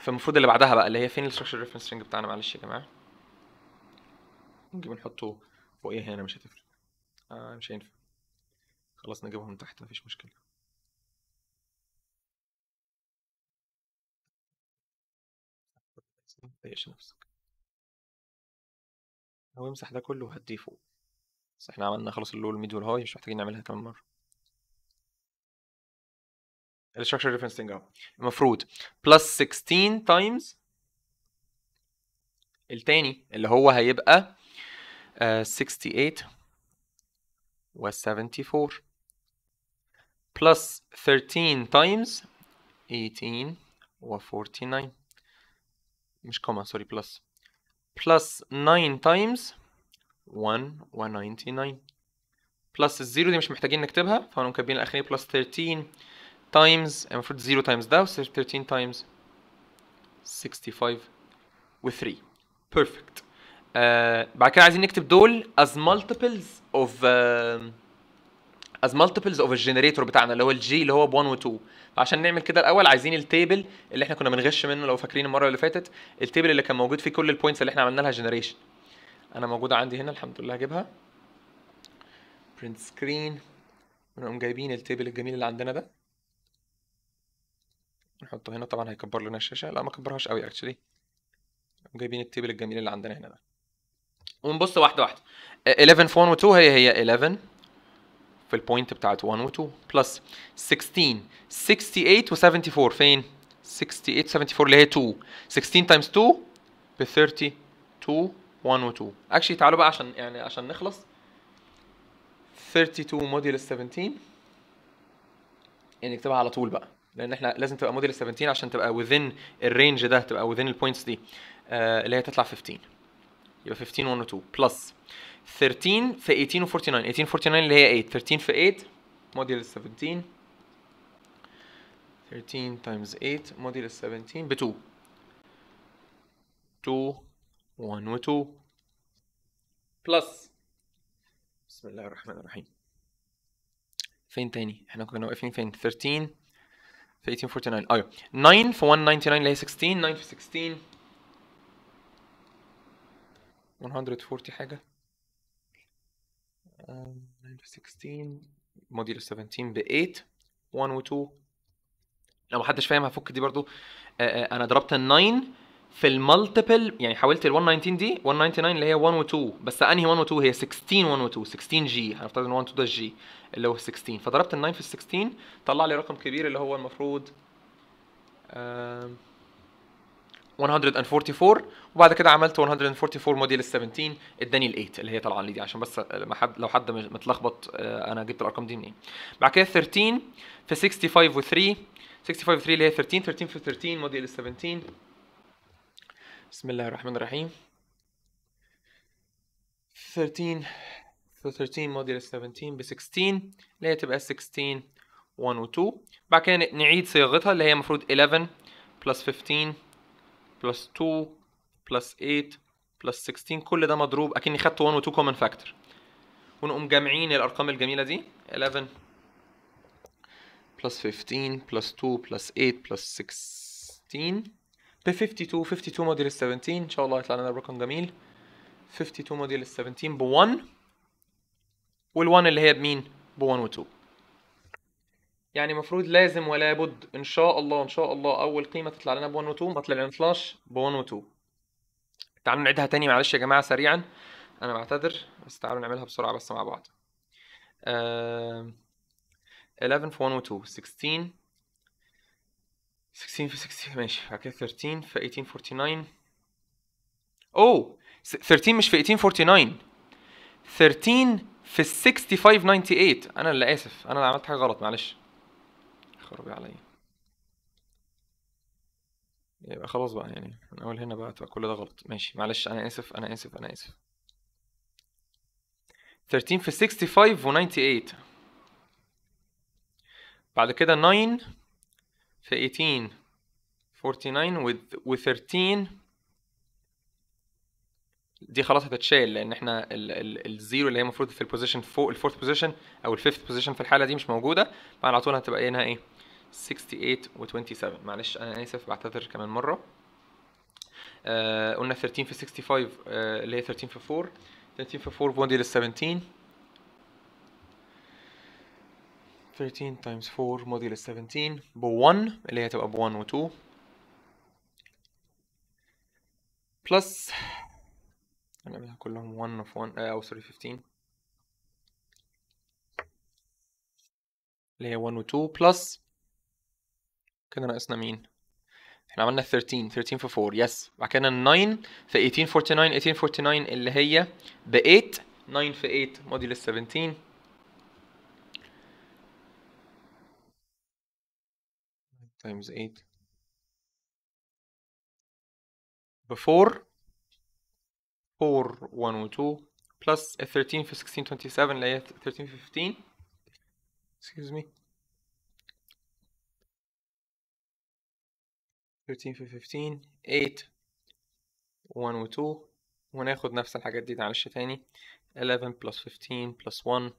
فالمفروض اللي بعدها بقى اللي هي فين الستراكشر ريفرنس سترينج بتاعنا معلش يا جماعه نجيب نحطه ايه هنا مش هتفرق آه مش هينفع خلاص نجيبهم تحت مفيش مشكله ايش نفسك هو يمسح ده كله وهديه فوق بس احنا عملنا خلاص اللول ميد والهاي مش محتاجين نعملها كمان مره الستراكشر ريفرنسنج اهو المفروض plus 16 times التاني اللي هو هيبقى uh, 68 و 74 plus 13 times 18 و 49 مش كومة سوري plus plus 9 times 1 199 بلس الزيرو دي مش محتاجين نكتبها فهنا كاتبين الاخرين بلس 13 تايمز المفروض 0 تايمز ده و 13 تايمز 65 و 3 بيرفكت آه بعد كده عايزين نكتب دول as multiples of uh, از مالتيبلز اوف الجنريتور بتاعنا اللي هو الجي اللي هو ب 1 و 2 عشان نعمل كده الاول عايزين التيبل اللي احنا كنا بنغش منه لو فاكرين المره اللي فاتت التيبل اللي كان موجود فيه كل البوينتس اللي احنا عملنا لها جنريشن انا موجوده عندي هنا الحمد لله هجيبها برنت سكرين ونقوم جايبين التيبل الجميل اللي عندنا ده نحطه هنا طبعا هيكبر لنا الشاشه لا ما كبرهاش قوي اكشلي جايبين التيبل الجميل اللي عندنا هنا ده ونبص واحده واحده 11 فون و2 هي هي 11 في البوينت بتاعت 1 و 2 بلس 16 68 و74 فين 68 74 اللي هي 2 16 تايمز 2 ب 32 1 و 2 اكشلي تعالوا بقى عشان يعني عشان نخلص 32 موديل 17 يعني نكتبها على طول بقى لان احنا لازم تبقى موديل 17 عشان تبقى within الرينج ده تبقى within البوينتس دي آه اللي هي تطلع 15 يبقى 15 1 و 2 بلس 13 في 18 و 49 18 49 اللي هي 8 13 في 8 موديل 17 13 times 8 موديل 17 ب 2 2 1 و 2 بلس بسم الله الرحمن الرحيم فين تاني احنا كنا واقفين فين 13 في 18 49 ايوه 9 في 199 اللي هي 16 9 في 16 140 حاجه موديل 17 ب 8 1 و 2 لو محدش فاهم هفك دي برضو آه، آه، انا ضربت ال 9 في المالتيبل يعني حاولت ال 119 دي 199 اللي هي 1 و 2 بس انهي 1 و 2 هي 16 1 و 2 16 جي هنفترض ان 1 و 2 ده الجي اللي هو 16 فضربت ال 9 في ال 16 طلع لي رقم كبير اللي هو المفروض آه 144 وبعد كده عملت 144 موديل 17 اداني ال 8 اللي هي طالعه لي دي عشان بس حد لو حد متلخبط آه، انا جبت الارقام دي منين بعد كده 13 في 65 و 3 65 و 3 اللي هي 13 13 في 13 موديل 17 بسم الله الرحمن الرحيم 13 في 13 موديل 17 ب 16 اللي هي تبقى 16 1 و 2 بعد كده نعيد صياغتها اللي هي المفروض 11 بلس 15 بلس 2 بلس 8 بلس 16 كل ده مضروب اكني خدت 1 و2 كومن فاكتور ونقوم جامعين الارقام الجميله دي 11 بلس 15 بلس 2 بلس 8 بلس 16 ب 52 52 موديل 17 ان شاء الله هيطلع لنا رقم جميل 52 موديل 17 ب 1 وال1 اللي هي بمين ب 1 و 2 يعني المفروض لازم ولا بد ان شاء الله ان شاء الله اول قيمه تطلع لنا ب 1 و 2 ما فلاش ب 1 و 2 تعالوا نعيدها تاني معلش يا جماعه سريعا انا بعتذر بس تعالوا نعملها بسرعه بس مع بعض آه... 11 في 1 و 2 16 16 في 16 ماشي بعد كده 13 في 1849 اوه 13 مش في 1849 13 في 6598 انا اللي اسف انا اللي عملت حاجه غلط معلش خرابي عليا يبقى خلاص بقى يعني من اول هنا بقى تبقى كل ده غلط ماشي معلش انا اسف انا اسف انا اسف 13 في 65 و 98 بعد كده 9 في 18 49 و 13 دي خلاص هتتشال لان احنا الزيرو اللي هي المفروض في البوزيشن فوق الفورث بوزيشن او الفيفث بوزيشن في الحاله دي مش موجوده فعلى طول هتبقى هنا ايه 68 و27 معلش انا اسف بعتذر كمان مره آه، قلنا 13 في 65 اللي هي 13 في 4 13 في 4 بوندي لل 17 13 times 4 موديل 17 ب 1 اللي هي تبقى ب 1 و 2 بلس هنعملها كلهم 1 اوف 1 او سوري 15 اللي هي 1 و 2 بلس كده ناقصنا مين؟ احنا عملنا 13 13 في 4 يس بعد كده 9 في 1849 1849 اللي هي ب 8 9 في 8 موديل 17 times 8 ب 4 4 1 و 2 plus 13 في 1627 اللي هي 13 في 15 اكسكيوز مي 13 في 15 8 1 و 2 وناخد نفس الحاجات دي معلش تاني 11 plus 15 plus 1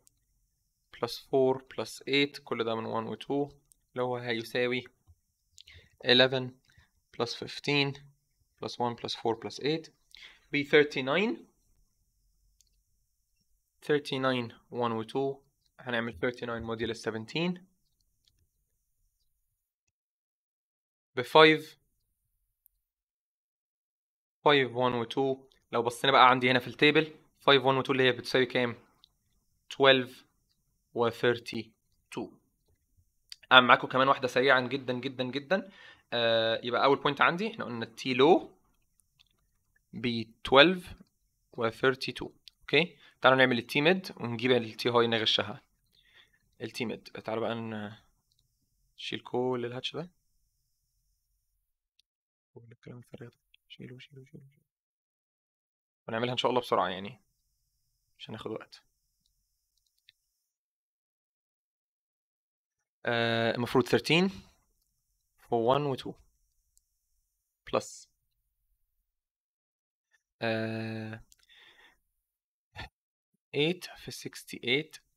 plus 4 plus 8 كل ده من 1 و 2 اللي هو هيساوي 11 plus 15 plus 1 plus 4 plus 8 ب 39 39 1 و 2 هنعمل 39 موديلس 17 ب 5 5 1 و 2 لو بصينا بقى عندي هنا في التيبل 5 1 و 2 اللي هي بتساوي كام 12 و 32 اعمل معاكم كمان واحده سريعا جدا جدا جدا آه يبقى اول بوينت عندي احنا قلنا تي لو ب 12 و 32 اوكي تعالوا نعمل التي ميد ونجيب التي هاي نغشها التي ميد تعالوا بقى نشيل كل الهاتش ده كل الكلام الفارغ ده شيلوا شيلوا شيلوا شيلوا ونعملها ان شاء الله بسرعه يعني مش هناخد وقت آه، المفروض 13 for 1 و 2 بلس 8 في 68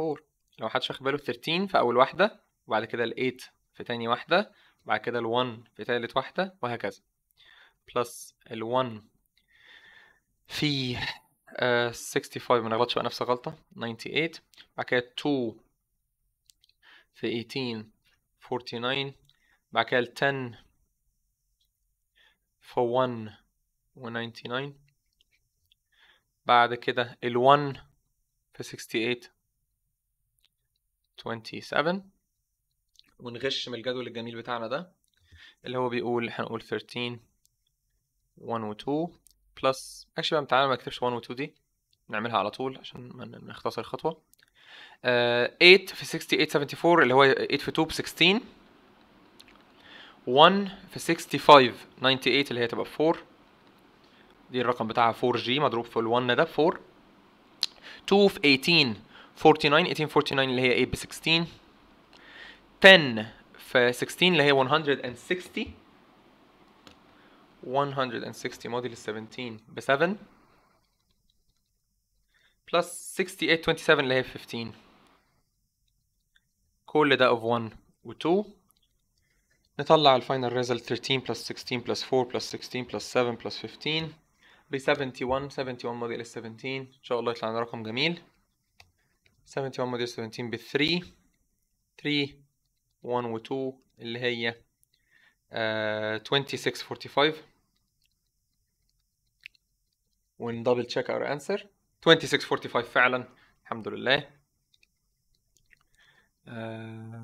74 لو محدش واخد باله 13 في اول واحده وبعد كده ال 8 في تاني واحده وبعد كده ال 1 في تالت واحده وهكذا بلس ال1 في uh, 65 من غلطش بقى نفس الغلطه 98 بعد كده 2 في 18 49 بعد كده 10 في 1 و99 بعد كده ال1 في 68 27 ونغش من الجدول الجميل بتاعنا ده اللي هو بيقول هنقول 13 1 و 2 بلس اكشلي بقى تعالى ما اكتبش 1 و 2 دي نعملها على طول عشان ما نختصر الخطوه uh, آه، 8 في 68 74 اللي هو 8 في 2 ب 16 1 في 65 98 اللي هي تبقى 4 دي الرقم بتاعها 4 g مضروب في ال1 ده ب 4 2 في 18 49 1849 اللي هي 8 ب 16 10 في 16 اللي هي 160 160 modulus 17 ب 7 68 6827 اللي هي 15 كل ده of 1 و 2 نطلع الفاينل ريزلت 13 plus 16 plus 4 plus 16 plus 7 plus 15 ب 71 71 موديل 17 ان شاء الله يطلع لنا رقم جميل 71 موديل 17 ب 3 3 1 و 2 اللي هي uh, آه، 2645 وندبل تشيك اور انسر 2645 فعلا الحمد لله uh,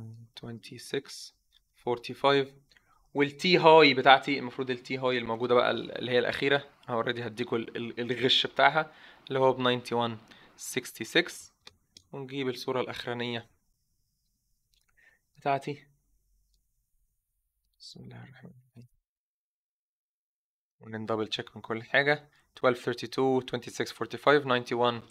2645 والتي هاي بتاعتي المفروض التي هاي الموجوده بقى اللي هي الاخيره انا اوريدي هديكوا الغش بتاعها اللي هو ب 9166 ونجيب الصوره الاخرانيه بتاعتي بسم الله الرحمن الرحيم وندبل تشيك من كل حاجه 1232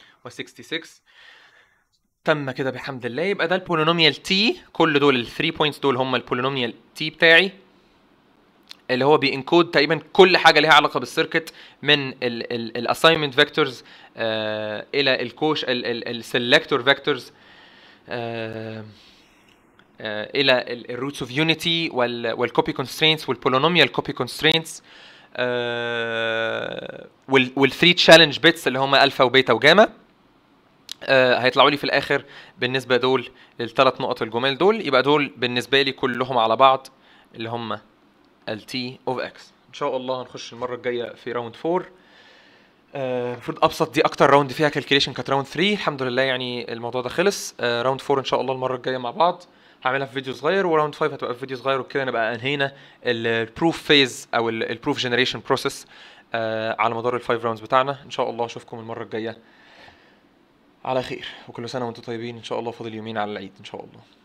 تم كده بحمد الله يبقى ده البولينوميال تي كل دول ال 3 بوينتس دول هم البولينوميال تي بتاعي اللي هو بينكود تقريبا كل حاجه ليها علاقه بالسيركت من الاساينمنت فيكتورز آه الى الكوش السلكتور فيكتورز آه آه الى الروتس اوف يونيتي والكوبي كونسترينتس والبولينوميال كوبي كونسترينتس آه، وال والثري تشالنج بيتس اللي هم الفا وبيتا وجاما آه هيطلعوا لي في الاخر بالنسبه دول للثلاث نقط الجمال دول يبقى دول بالنسبه لي كلهم على بعض اللي هم ال تي اوف اكس ان شاء الله هنخش المره الجايه في راوند آه، 4 المفروض آه ابسط دي اكتر راوند فيها كالكوليشن كانت راوند 3 الحمد لله يعني الموضوع ده خلص آه راوند 4 ان شاء الله المره الجايه مع بعض هعملها في فيديو صغير وراوند 5 هتبقى في فيديو صغير وكده نبقى انهينا البروف فيز او البروف جنريشن بروسيس على مدار الفايف راوندز بتاعنا ان شاء الله اشوفكم المره الجايه على خير وكل سنه وانتم طيبين ان شاء الله فاضل يومين على العيد ان شاء الله